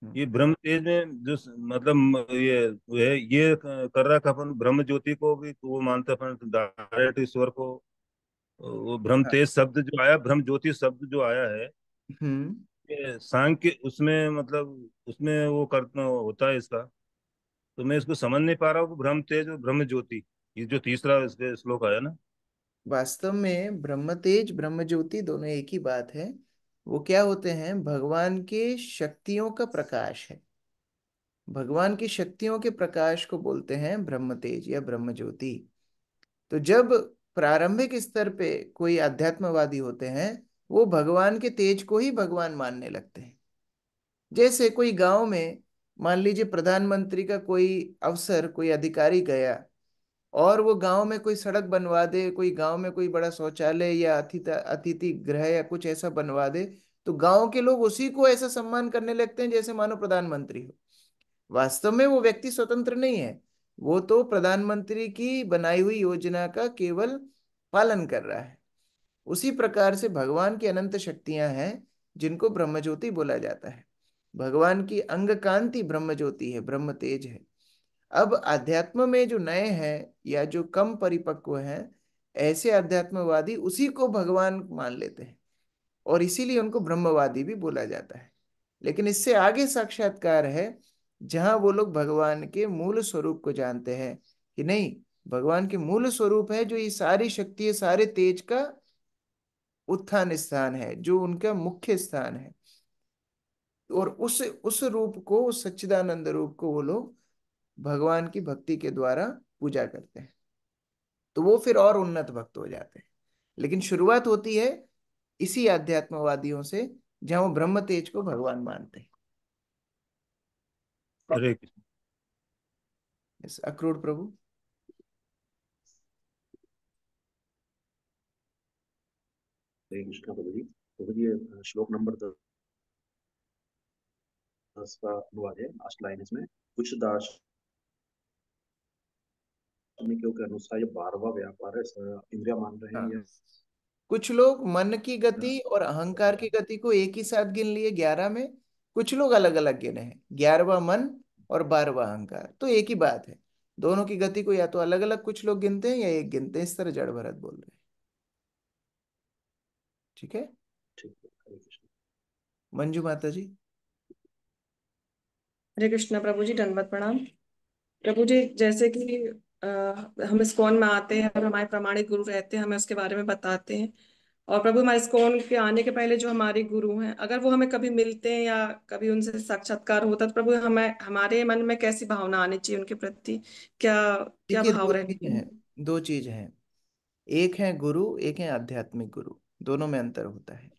हम्म। ये ब्रह्म तेज में जो मतलब ये ये कर रहा अपन ब्रह्म ज्योति को भी तो वो मानते अपन डायरेक्ट ईश्वर को वो ब्रह्म हाँ। तेज शब्द जो आया ब्रह्म ज्योति शब्द जो आया है हम्म। सांग के उसमें मतलब उसमें वो करना होता है इसका तो मैं इसको समझ नहीं पा रहा हूँ ब्रह्म तेज और ब्रह्म ज्योति ये जो तीसरा इसके श्लोक आया ना वास्तव में ब्रह्म तेज ब्रह्म ज्योति दोनों एक ही बात है वो क्या होते हैं भगवान के शक्तियों का प्रकाश है भगवान की शक्तियों के प्रकाश को बोलते हैं ब्रह्म तेज या ब्रह्म ज्योति तो जब प्रारंभिक स्तर पे कोई अध्यात्मवादी होते हैं वो भगवान के तेज को ही भगवान मानने लगते हैं जैसे कोई गांव में मान लीजिए प्रधानमंत्री का कोई अवसर कोई अधिकारी गया और वो गांव में कोई सड़क बनवा दे कोई गांव में कोई बड़ा शौचालय या अतिथि अतिथि गृह या कुछ ऐसा बनवा दे तो गांव के लोग उसी को ऐसा सम्मान करने लगते हैं जैसे मानो प्रधानमंत्री हो वास्तव में वो व्यक्ति स्वतंत्र नहीं है वो तो प्रधानमंत्री की बनाई हुई योजना का केवल पालन कर रहा है उसी प्रकार से भगवान की अनंत शक्तियां हैं जिनको ब्रह्म ज्योति बोला जाता है भगवान की अंग कांति ब्रह्म ज्योति है ब्रह्म तेज है अब अध्यात्म में जो नए हैं या जो कम परिपक्व हैं ऐसे अध्यात्मवादी उसी को भगवान मान लेते हैं और इसीलिए उनको ब्रह्मवादी भी बोला जाता है लेकिन इससे आगे साक्षात्कार है जहां वो लोग भगवान के मूल स्वरूप को जानते हैं कि नहीं भगवान के मूल स्वरूप है जो ये सारी शक्ति सारे तेज का उत्थान स्थान है जो उनका मुख्य स्थान है और उस उस रूप को उस सच्चिदानंद रूप को वो लोग भगवान की भक्ति के द्वारा पूजा करते हैं तो वो फिर और उन्नत भक्त हो जाते हैं लेकिन शुरुआत होती है इसी आध्यात्मवादियों से जहां वो ब्रह्म तेज को भगवान मानते हैं अक्रूर प्रभु है कृष्ण प्रभु तो प्रभु जी श्लोक नंबर दस दस का अनुवाद है लास्ट लाइन इसमें कुछ दास के अनुसार बारवा व्यापार है इंद्रिया मान रहे हैं हाँ। कुछ लोग मन की गति हाँ। और अहंकार की गति को एक ही साथ गिन लिए ग्यारह में कुछ लोग अलग अलग गिने हैं ग्यारहवा मन और बारहवा अहंकार तो एक ही बात है दोनों की गति को या तो अलग अलग कुछ लोग गिनते हैं या एक गिनते हैं इस तरह जड़ भरत बोल रहे हैं ठीक है मंजू माता जी हरे कृष्णा प्रभु जी धनबाद प्रणाम प्रभु जी जैसे कि आ, हम इस्कॉन में आते हैं और हमारे प्रमाणिक गुरु रहते हैं हमें उसके बारे में बताते हैं और प्रभु हमारे इस्कॉन के आने के पहले जो हमारे गुरु हैं अगर वो हमें कभी मिलते हैं या कभी उनसे साक्षात्कार होता तो प्रभु हमें हमारे मन में कैसी भावना आनी चाहिए उनके प्रति क्या क्या भाव रहते दो चीज है एक है गुरु एक है आध्यात्मिक गुरु दोनों में अंतर होता है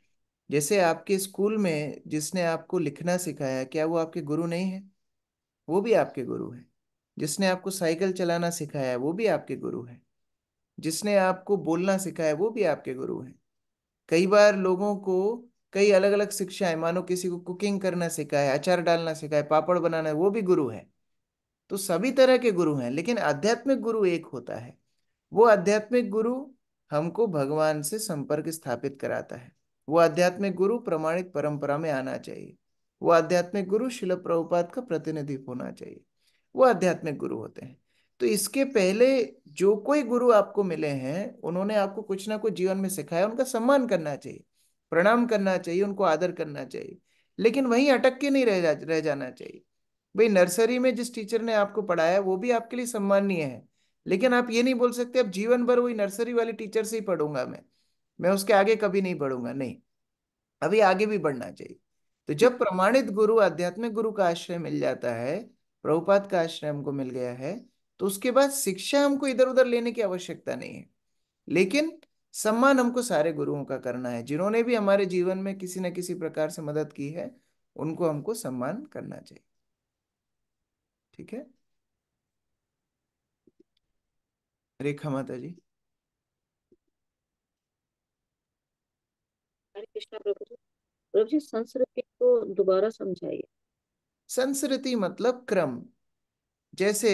जैसे आपके स्कूल में जिसने आपको लिखना सिखाया क्या वो आपके गुरु नहीं है वो भी आपके गुरु है जिसने आपको साइकिल चलाना सिखाया है वो भी आपके गुरु है जिसने आपको बोलना सिखाया वो भी आपके गुरु है कई बार लोगों को कई अलग अलग शिक्षाएं मानो किसी को कुकिंग करना सिखाए अचार डालना सिखाए पापड़ बनाना वो भी गुरु है तो सभी तरह के गुरु हैं लेकिन आध्यात्मिक गुरु एक होता है वो आध्यात्मिक गुरु हमको भगवान से संपर्क स्थापित कराता है वो आध्यात्मिक गुरु प्रमाणिक परंपरा में आना चाहिए वो आध्यात्मिक गुरु शिल प्रभुपात का प्रतिनिधि होना चाहिए वो आध्यात्मिक गुरु होते हैं तो इसके पहले जो कोई गुरु आपको मिले हैं उन्होंने आपको कुछ ना कुछ जीवन में सिखाया उनका सम्मान करना चाहिए प्रणाम करना चाहिए उनको आदर करना चाहिए लेकिन वहीं अटक के नहीं रह जा, रह जाना चाहिए भाई नर्सरी में जिस टीचर ने आपको पढ़ाया वो भी आपके लिए सम्माननीय है लेकिन आप ये नहीं बोल सकते अब जीवन भर वही नर्सरी वाली टीचर से ही पढ़ूंगा मैं मैं उसके आगे कभी नहीं पढ़ूंगा नहीं अभी आगे भी बढ़ना चाहिए तो जब प्रमाणित गुरु आध्यात्मिक गुरु का आश्रय मिल जाता है प्रभुपात का आश्रय हमको मिल गया है तो उसके बाद शिक्षा हमको इधर उधर लेने की आवश्यकता नहीं है लेकिन सम्मान हमको सारे गुरुओं का करना है जिन्होंने भी हमारे जीवन में किसी न किसी प्रकार से मदद की है उनको हमको सम्मान करना चाहिए ठीक है रेखा माता जी संस्कृति को दोबारा समझाइए संस्कृति मतलब क्रम जैसे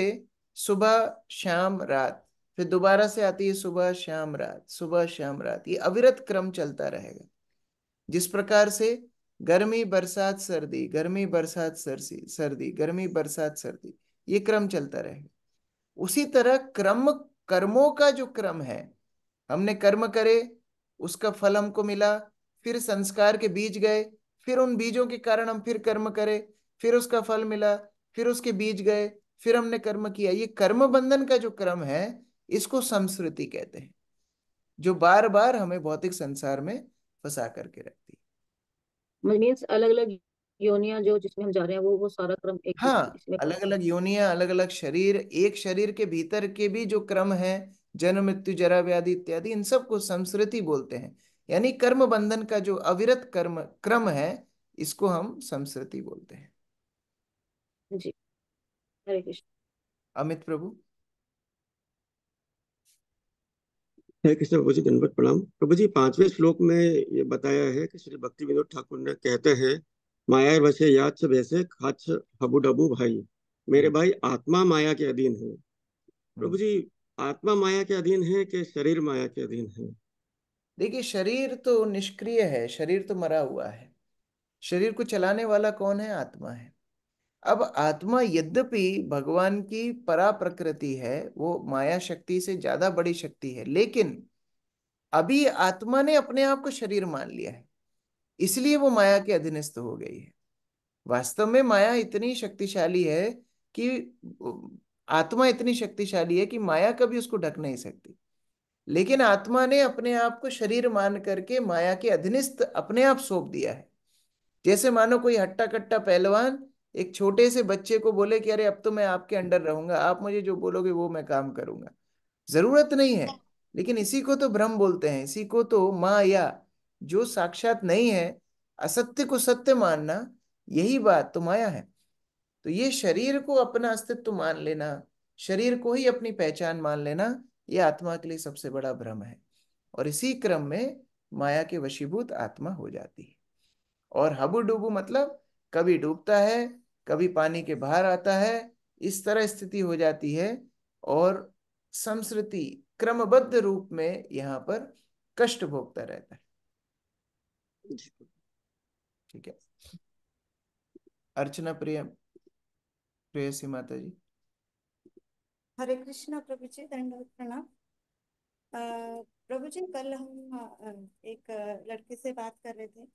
सुबह शाम रात फिर दोबारा से आती है सुबह शाम रात सुबह शाम रात ये अविरत क्रम चलता रहेगा जिस प्रकार से गर्मी बरसात सर्दी गर्मी बरसात सर्दी सर्दी गर्मी बरसात सर्दी ये क्रम चलता रहेगा उसी तरह क्रम कर्मों का जो क्रम है हमने कर्म करे उसका फल हमको मिला फिर संस्कार के बीज गए फिर उन बीजों के कारण हम फिर कर्म करे फिर उसका फल मिला फिर उसके बीज गए फिर हमने कर्म किया ये कर्म बंधन का जो क्रम है इसको संस्कृति कहते हैं जो बार बार हमें भौतिक संसार में फंसा करके रखती है मीन्स अलग अलग योनिया जो जिसमें हम जा रहे हैं वो वो सारा क्रम एक हाँ इसमें अलग अलग योनिया अलग अलग शरीर एक शरीर के भीतर के भी जो क्रम है जन्म मृत्यु जरा व्याधि इत्यादि इन सब को संस्कृति बोलते हैं यानी कर्म बंधन का जो अविरत कर्म क्रम है इसको हम संस्कृति बोलते हैं जी हरे कृष्ण अमित प्रभु हरे कृष्ण प्रभु जी गणपत प्रणाम प्रभु जी पांचवें श्लोक में ये बताया है कि श्री भक्ति विनोद ठाकुर ने कहते हैं माया भसे याच भैसे खाच हबू डबू भाई मेरे हम्म। भाई आत्मा माया के अधीन है प्रभु जी हम्म। आत्मा माया के अधीन है कि शरीर माया के अधीन है देखिए शरीर तो निष्क्रिय है शरीर तो मरा हुआ है शरीर को चलाने वाला कौन है आत्मा है अब आत्मा यद्यपि भगवान की परा प्रकृति है वो माया शक्ति से ज्यादा बड़ी शक्ति है लेकिन अभी आत्मा ने अपने आप को शरीर मान लिया है इसलिए वो माया के अधीनस्थ हो गई है वास्तव में माया इतनी शक्तिशाली है कि आत्मा इतनी शक्तिशाली है कि माया कभी उसको ढक नहीं सकती लेकिन आत्मा ने अपने आप को शरीर मान करके माया के अधीनस्थ अपने आप सौंप दिया है जैसे मानो कोई हट्टा कट्टा पहलवान एक छोटे से बच्चे को बोले कि अरे अब तो मैं आपके अंडर रहूंगा आप मुझे जो बोलोगे वो मैं काम करूंगा जरूरत नहीं है लेकिन इसी को तो भ्रम बोलते हैं इसी को तो माया जो साक्षात नहीं है असत्य को सत्य मानना यही बात तो माया है तो ये शरीर को अपना अस्तित्व मान लेना शरीर को ही अपनी पहचान मान लेना ये आत्मा के लिए सबसे बड़ा भ्रम है और इसी क्रम में माया के वशीभूत आत्मा हो जाती है और हबू डूबू मतलब कभी डूबता है कभी पानी के बाहर आता है इस तरह स्थिति हो जाती है और संस्कृति क्रमबद्ध रूप में यहाँ पर कष्ट भोगता रहता है ठीक है अर्चना प्रिय प्रेयसी माता जी हरे कृष्णा प्रभु जी धन्यवाद प्रणाम प्रभु जी कल हम एक लड़के से बात कर रहे थे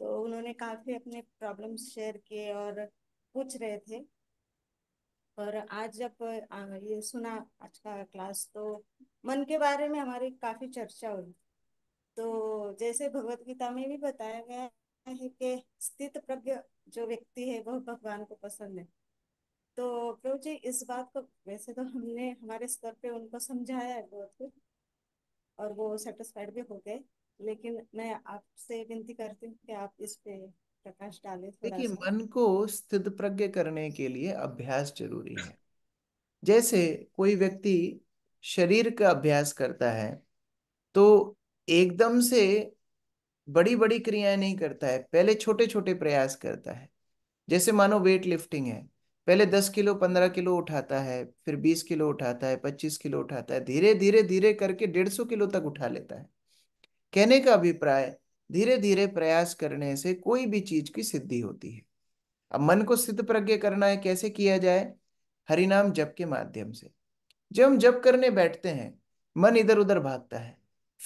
तो उन्होंने काफी अपने प्रॉब्लम्स शेयर किए और पूछ रहे थे और आज जब ये सुना आज का क्लास तो मन के बारे में हमारी काफी चर्चा हुई तो जैसे भगवत गीता में भी बताया गया है कि स्थित प्रज्ञ जो व्यक्ति है वह भगवान को पसंद है तो प्रभु जी इस बात को वैसे तो हमने हमारे स्तर पे उनको समझाया है बहुत कुछ और वो सेटिस्फाइड भी हो गए लेकिन मैं आपसे विनती करती हूँ कि आप इस पे प्रकाश डालें देखिए मन को स्थित प्रज्ञ करने के लिए अभ्यास जरूरी है जैसे कोई व्यक्ति शरीर का अभ्यास करता है तो एकदम से बड़ी बड़ी क्रियाएं नहीं करता है पहले छोटे छोटे प्रयास करता है जैसे मानो वेट लिफ्टिंग है पहले दस किलो पंद्रह किलो उठाता है फिर बीस किलो उठाता है पच्चीस किलो उठाता है धीरे धीरे धीरे करके डेढ़ सौ किलो तक उठा लेता है कहने का अभिप्राय धीरे धीरे प्रयास करने से कोई भी चीज की सिद्धि होती है अब मन को सिद्ध प्रज्ञ करना है कैसे किया जाए हरिनाम जप के माध्यम से जब हम जप करने बैठते हैं मन इधर उधर भागता है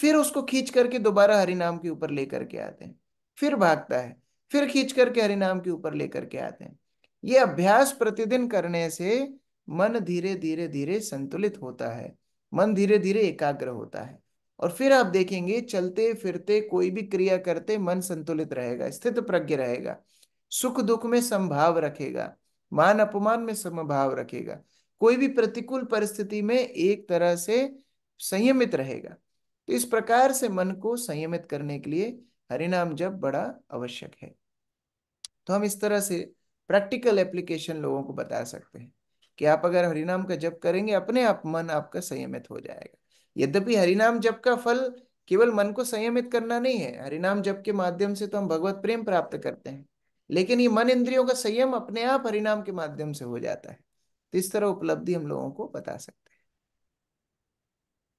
फिर उसको खींच करके दोबारा हरिनाम के ऊपर लेकर के आते हैं फिर भागता है फिर खींच करके हरिनाम के ऊपर लेकर के आते हैं ये अभ्यास प्रतिदिन करने से मन धीरे धीरे धीरे संतुलित होता है मन धीरे धीरे एकाग्र होता है और फिर आप देखेंगे चलते फिरते कोई भी क्रिया करते मन संतुलित रहेगा स्थित प्रज्ञ रहेगा सुख दुख में संभाव रखेगा मान अपमान में समभाव रखेगा कोई भी प्रतिकूल परिस्थिति में एक तरह से संयमित रहेगा तो इस प्रकार से मन को संयमित करने के लिए हरिनाम जब बड़ा आवश्यक है तो हम इस तरह से प्रैक्टिकल एप्लीकेशन लोगों को बता सकते हैं कि आप अगर हरिनाम का जप करेंगे अपने आप मन आपका संयमित हो जाएगा यद्यपि हरिनाम जप का फल केवल मन को संयमित करना नहीं है हरिनाम जप के माध्यम से तो हम भगवत प्रेम प्राप्त करते हैं लेकिन ये मन इंद्रियों का संयम अपने आप हरिनाम के माध्यम से हो जाता है तो इस तरह उपलब्धि हम लोगों को बता सकते हैं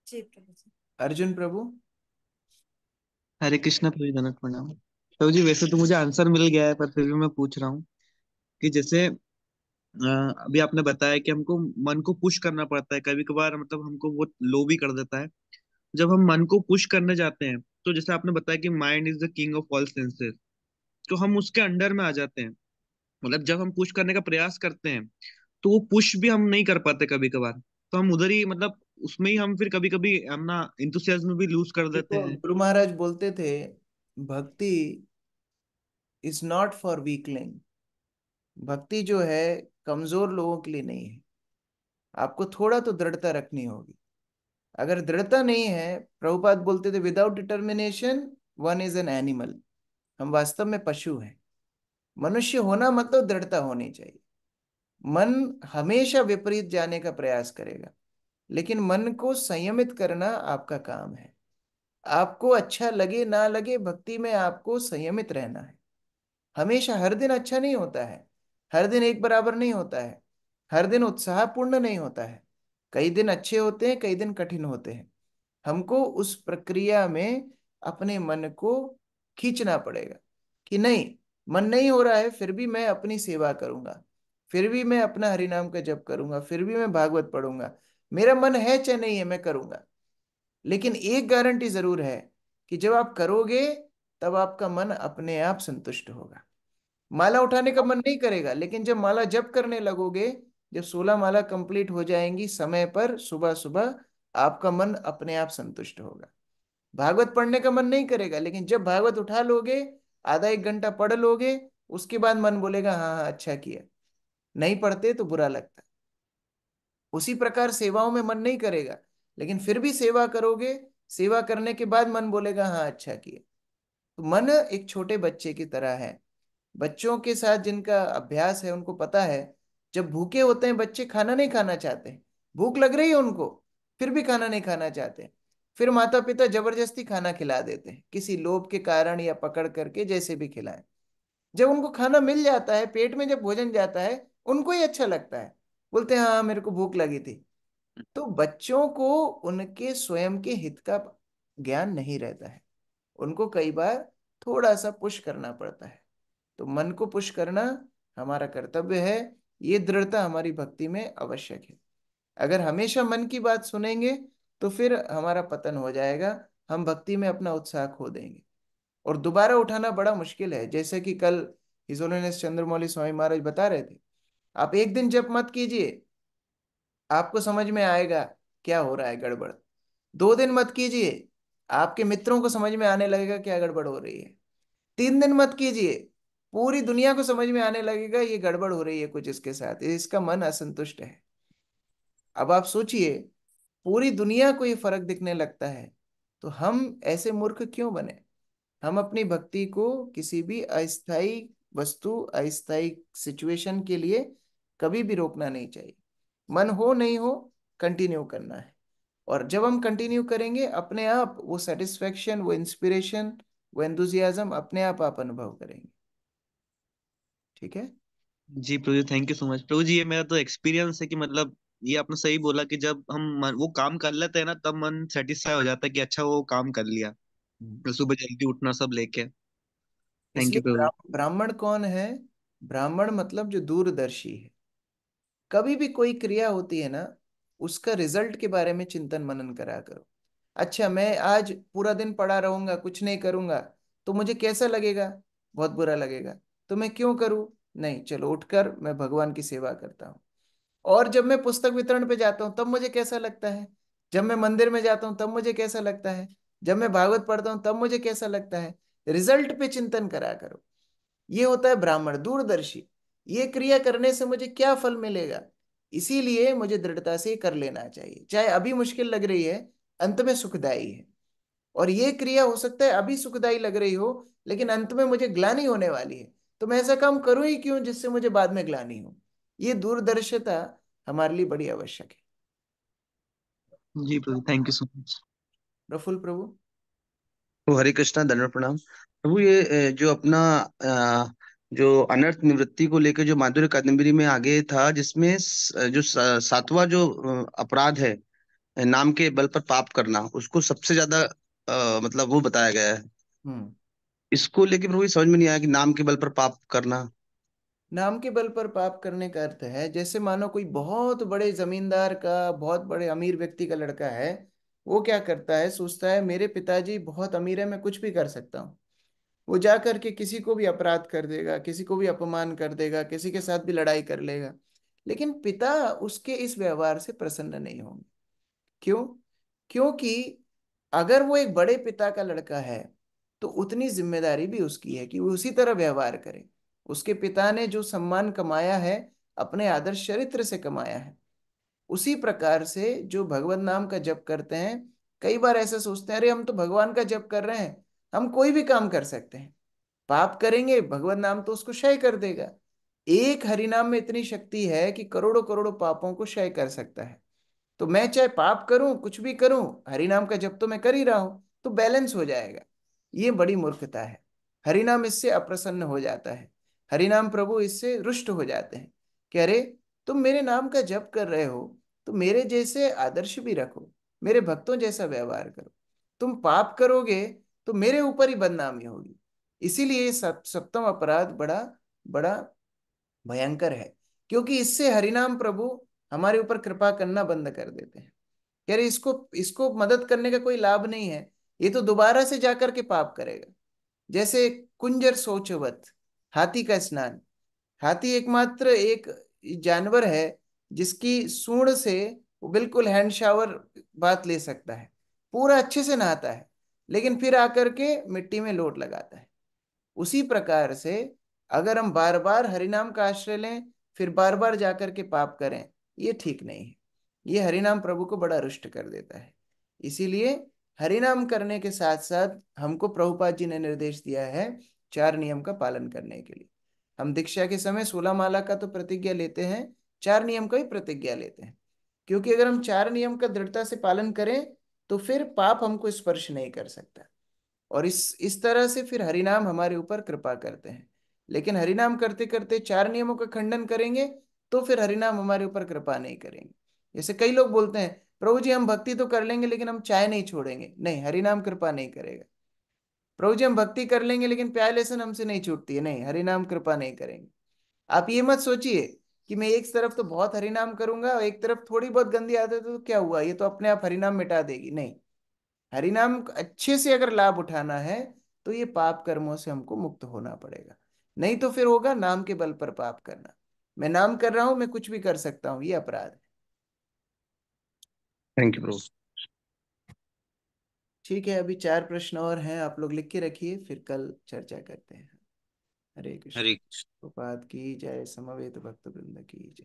जी अर्जुन प्रभु हरे कृष्णा प्रभु जनक प्रणाम तो जी वैसे तो मुझे आंसर मिल गया है पर फिर भी मैं पूछ रहा हूँ कि जैसे अभी आपने बताया कि हमको मन को पुश करना पड़ता है कभी कभार मतलब हमको वो लो भी कर देता है जब हम मन को पुश करने जाते हैं तो जैसे आपने बताया कि mind is the king of all senses तो हम उसके अंडर में आ जाते हैं मतलब जब हम पुश करने का प्रयास करते हैं तो वो पुश भी हम नहीं कर पाते कभी कभार तो हम उधर ही मतलब उसमें ही हम फिर कभी कभी अपना इंतुसियाज भी लूज कर देते हैं गुरु महाराज बोलते थे भक्ति इज नॉट फॉर वीकलिंग भक्ति जो है कमजोर लोगों के लिए नहीं है आपको थोड़ा तो दृढ़ता रखनी होगी अगर दृढ़ता नहीं है प्रभुपाद बोलते थे without determination one is an animal हम वास्तव में पशु हैं मनुष्य होना मतलब दृढ़ता होनी चाहिए मन हमेशा विपरीत जाने का प्रयास करेगा लेकिन मन को संयमित करना आपका काम है आपको अच्छा लगे ना लगे भक्ति में आपको संयमित रहना है हमेशा हर दिन अच्छा नहीं होता है हर दिन एक बराबर नहीं होता है हर दिन उत्साहपूर्ण नहीं होता है कई दिन अच्छे होते हैं कई दिन कठिन होते हैं हमको उस प्रक्रिया में अपने मन को खींचना पड़ेगा कि नहीं मन नहीं हो रहा है फिर भी मैं अपनी सेवा करूंगा फिर भी मैं अपना हरिनाम का जप करूंगा फिर भी मैं भागवत पढ़ूंगा मेरा मन है चाहे नहीं है मैं करूंगा लेकिन एक गारंटी जरूर है कि जब आप करोगे तब आपका मन अपने आप संतुष्ट होगा माला उठाने का मन नहीं करेगा लेकिन जब माला जब करने लगोगे जब सोलह माला कंप्लीट हो जाएंगी समय पर सुबह सुबह आपका मन अपने आप संतुष्ट होगा भागवत पढ़ने का मन नहीं करेगा लेकिन जब भागवत उठा लोगे आधा एक घंटा पढ़ लोगे उसके बाद मन बोलेगा हाँ हाँ अच्छा किया नहीं पढ़ते तो बुरा लगता उसी प्रकार सेवाओं में मन नहीं करेगा लेकिन फिर भी सेवा करोगे सेवा करने के बाद मन बोलेगा हाँ अच्छा किया तो मन एक छोटे बच्चे की तरह है बच्चों के साथ जिनका अभ्यास है उनको पता है जब भूखे होते हैं बच्चे खाना नहीं खाना चाहते भूख लग रही है उनको फिर भी खाना नहीं खाना चाहते फिर माता पिता जबरदस्ती खाना खिला देते हैं किसी लोभ के कारण या पकड़ करके जैसे भी खिलाएं जब उनको खाना मिल जाता है पेट में जब भोजन जाता है उनको ही अच्छा लगता है बोलते हैं हाँ मेरे को भूख लगी थी हम्म। तो बच्चों को उनके स्वयं के हित का ज्ञान नहीं रहता है उनको कई बार थोड़ा सा पुश करना पड़ता है तो मन को पुश करना हमारा कर्तव्य है ये दृढ़ता हमारी भक्ति में आवश्यक है अगर हमेशा मन की बात सुनेंगे तो फिर हमारा पतन हो जाएगा हम भक्ति में अपना उत्साह खो देंगे और दोबारा उठाना बड़ा मुश्किल है जैसे कि कल हिजोलोनेस चंद्रमौली स्वामी महाराज बता रहे थे आप एक दिन जप मत कीजिए आपको समझ में आएगा क्या हो रहा है गड़बड़ दो दिन मत कीजिए आपके मित्रों को समझ में आने लगेगा क्या गड़बड़ हो रही है तीन दिन मत कीजिए पूरी दुनिया को समझ में आने लगेगा ये गड़बड़ हो रही है कुछ इसके साथ इसका मन असंतुष्ट है अब आप सोचिए पूरी दुनिया को ये फर्क दिखने लगता है तो हम ऐसे मूर्ख क्यों बने हम अपनी भक्ति को किसी भी अस्थायी वस्तु अस्थायी सिचुएशन के लिए कभी भी रोकना नहीं चाहिए मन हो नहीं हो कंटिन्यू करना है और जब हम कंटिन्यू करेंगे अपने आप वो सेटिस्फेक्शन वो इंस्पिरेशन वो एंथुजियाज्म अपने आप आप अनुभव करेंगे ठीक है जी प्रभु जी थैंक यू सो मच प्रभु जी ये मेरा तो एक्सपीरियंस है कि मतलब ये आपने सही बोला कि जब हम मन, वो काम कर लेते हैं ना तब मन सेटिस्फाई हो जाता है कि अच्छा वो काम कर लिया तो सुबह जल्दी उठना सब लेके थैंक यू ब्राह्मण कौन है ब्राह्मण मतलब जो दूरदर्शी है कभी भी कोई क्रिया होती है ना उसका रिजल्ट के बारे में चिंतन मनन करा करो अच्छा मैं आज पूरा दिन पढ़ा रहूंगा कुछ नहीं करूंगा तो मुझे कैसा लगेगा बहुत बुरा लगेगा तो मैं क्यों करूं नहीं चलो उठकर मैं भगवान की सेवा करता हूँ और जब मैं पुस्तक वितरण पे जाता हूँ तब मुझे कैसा लगता है जब मैं मंदिर में जाता हूं तब मुझे कैसा लगता है जब मैं भागवत पढ़ता हूँ तब मुझे कैसा लगता है रिजल्ट पे चिंतन करा करो ये होता है ब्राह्मण दूरदर्शी ये क्रिया करने से मुझे क्या फल मिलेगा इसीलिए मुझे दृढ़ता से कर लेना चाहिए चाहे अभी मुश्किल लग रही है अंत में सुखदायी है और ये क्रिया हो सकता है अभी सुखदायी लग रही हो लेकिन अंत में मुझे ग्लानी होने वाली है तो मैं ऐसा काम करूं ही क्यों जिससे मुझे बाद में ग्लानी हो ये दूरदर्शिता हमारे लिए बड़ी आवश्यक है जी प्रभु thank you so much Praful प्रभु हरे कृष्णा धन्य प्रणाम प्रभु ये जो अपना आ, जो अनर्थ निवृत्ति को लेकर जो माधुर्य कादम्बरी में आगे था जिसमें जो सातवां जो अपराध है नाम के बल पर पाप करना उसको सबसे ज्यादा मतलब वो बताया गया है हम्म। इसको लेके प्रभु समझ में नहीं आया कि नाम के बल पर पाप करना नाम के बल पर पाप करने का अर्थ है जैसे मानो कोई बहुत बड़े जमींदार का बहुत बड़े अमीर व्यक्ति का लड़का है वो क्या करता है सोचता है मेरे पिताजी बहुत अमीर है मैं कुछ भी कर सकता हूँ वो जा करके किसी को भी अपराध कर देगा किसी को भी अपमान कर देगा किसी के साथ भी लड़ाई कर लेगा लेकिन पिता उसके इस व्यवहार से प्रसन्न नहीं होंगे क्यों क्योंकि अगर वो एक बड़े पिता का लड़का है तो उतनी जिम्मेदारी भी उसकी है कि वो उसी तरह व्यवहार करे उसके पिता ने जो सम्मान कमाया है अपने आदर्श चरित्र से कमाया है उसी प्रकार से जो भगवत नाम का जप करते हैं कई बार ऐसा सोचते हैं अरे हम तो भगवान का जप कर रहे हैं हम कोई भी काम कर सकते हैं पाप करेंगे भगवत नाम तो उसको क्षय कर देगा एक हरिनाम में इतनी शक्ति है कि करोड़ों करोड़ों पापों को क्षय कर सकता है तो मैं चाहे पाप करूं कुछ भी करूं हरिनाम का जब तो मैं कर ही रहा हूं तो बैलेंस हो जाएगा ये बड़ी मूर्खता है हरिनाम इससे अप्रसन्न हो जाता है हरिनाम प्रभु इससे रुष्ट हो जाते हैं कि अरे तुम मेरे नाम का जप कर रहे हो तो मेरे जैसे आदर्श भी रखो मेरे भक्तों जैसा व्यवहार करो तुम पाप करोगे तो मेरे ऊपर ही बदनामी होगी इसीलिए सप्तम अपराध बड़ा बड़ा भयंकर है क्योंकि इससे हरिनाम प्रभु हमारे ऊपर कृपा करना बंद कर देते हैं कह रहे इसको इसको मदद करने का कोई लाभ नहीं है ये तो दोबारा से जाकर के पाप करेगा जैसे कुंजर सोचवत हाथी का स्नान हाथी एकमात्र एक जानवर है जिसकी सूढ़ से वो बिल्कुल हैंड शावर बात ले सकता है पूरा अच्छे से नहाता है लेकिन फिर आकर के मिट्टी में लोट लगाता है उसी प्रकार से अगर हम बार बार हरिनाम का आश्रय लें फिर बार बार जाकर के पाप करें ये ठीक नहीं है ये हरिनाम प्रभु को बड़ा रुष्ट कर देता है इसीलिए हरिनाम करने के साथ साथ हमको प्रभुपाद जी ने निर्देश दिया है चार नियम का पालन करने के लिए हम दीक्षा के समय सोलह माला का तो प्रतिज्ञा लेते हैं चार नियम का ही प्रतिज्ञा लेते हैं क्योंकि अगर हम चार नियम का दृढ़ता से पालन करें तो फिर पाप हमको स्पर्श नहीं कर सकता और इस इस तरह से फिर हरिनाम हमारे ऊपर कृपा करते हैं लेकिन हरिनाम करते करते चार नियमों का खंडन करेंगे तो फिर हरिनाम हमारे ऊपर कृपा नहीं करेंगे जैसे कई लोग बोलते हैं प्रभु जी हम भक्ति तो कर लेंगे लेकिन हम चाय नहीं छोड़ेंगे नहीं हरिनाम कृपा नहीं करेगा प्रभु जी हम भक्ति कर लेंगे लेकिन प्याय लेसन हमसे नहीं छूटती है नहीं हरिनाम कृपा नहीं करेंगे आप ये मत सोचिए कि मैं एक तरफ तो बहुत हरिनाम करूंगा और एक तरफ थोड़ी बहुत गंदी आदत तो क्या हुआ ये तो अपने आप हरिनाम मिटा देगी नहीं हरिनाम अच्छे से अगर लाभ उठाना है तो ये पाप कर्मों से हमको मुक्त होना पड़ेगा नहीं तो फिर होगा नाम के बल पर पाप करना मैं नाम कर रहा हूं मैं कुछ भी कर सकता हूं ये अपराध है थैंक यू ठीक है अभी चार प्रश्न और हैं आप लोग लिख के रखिए फिर कल चर्चा करते हैं हरे कृष्ण हरे कृष्ण की जय समवेत भक्त वृंद की जय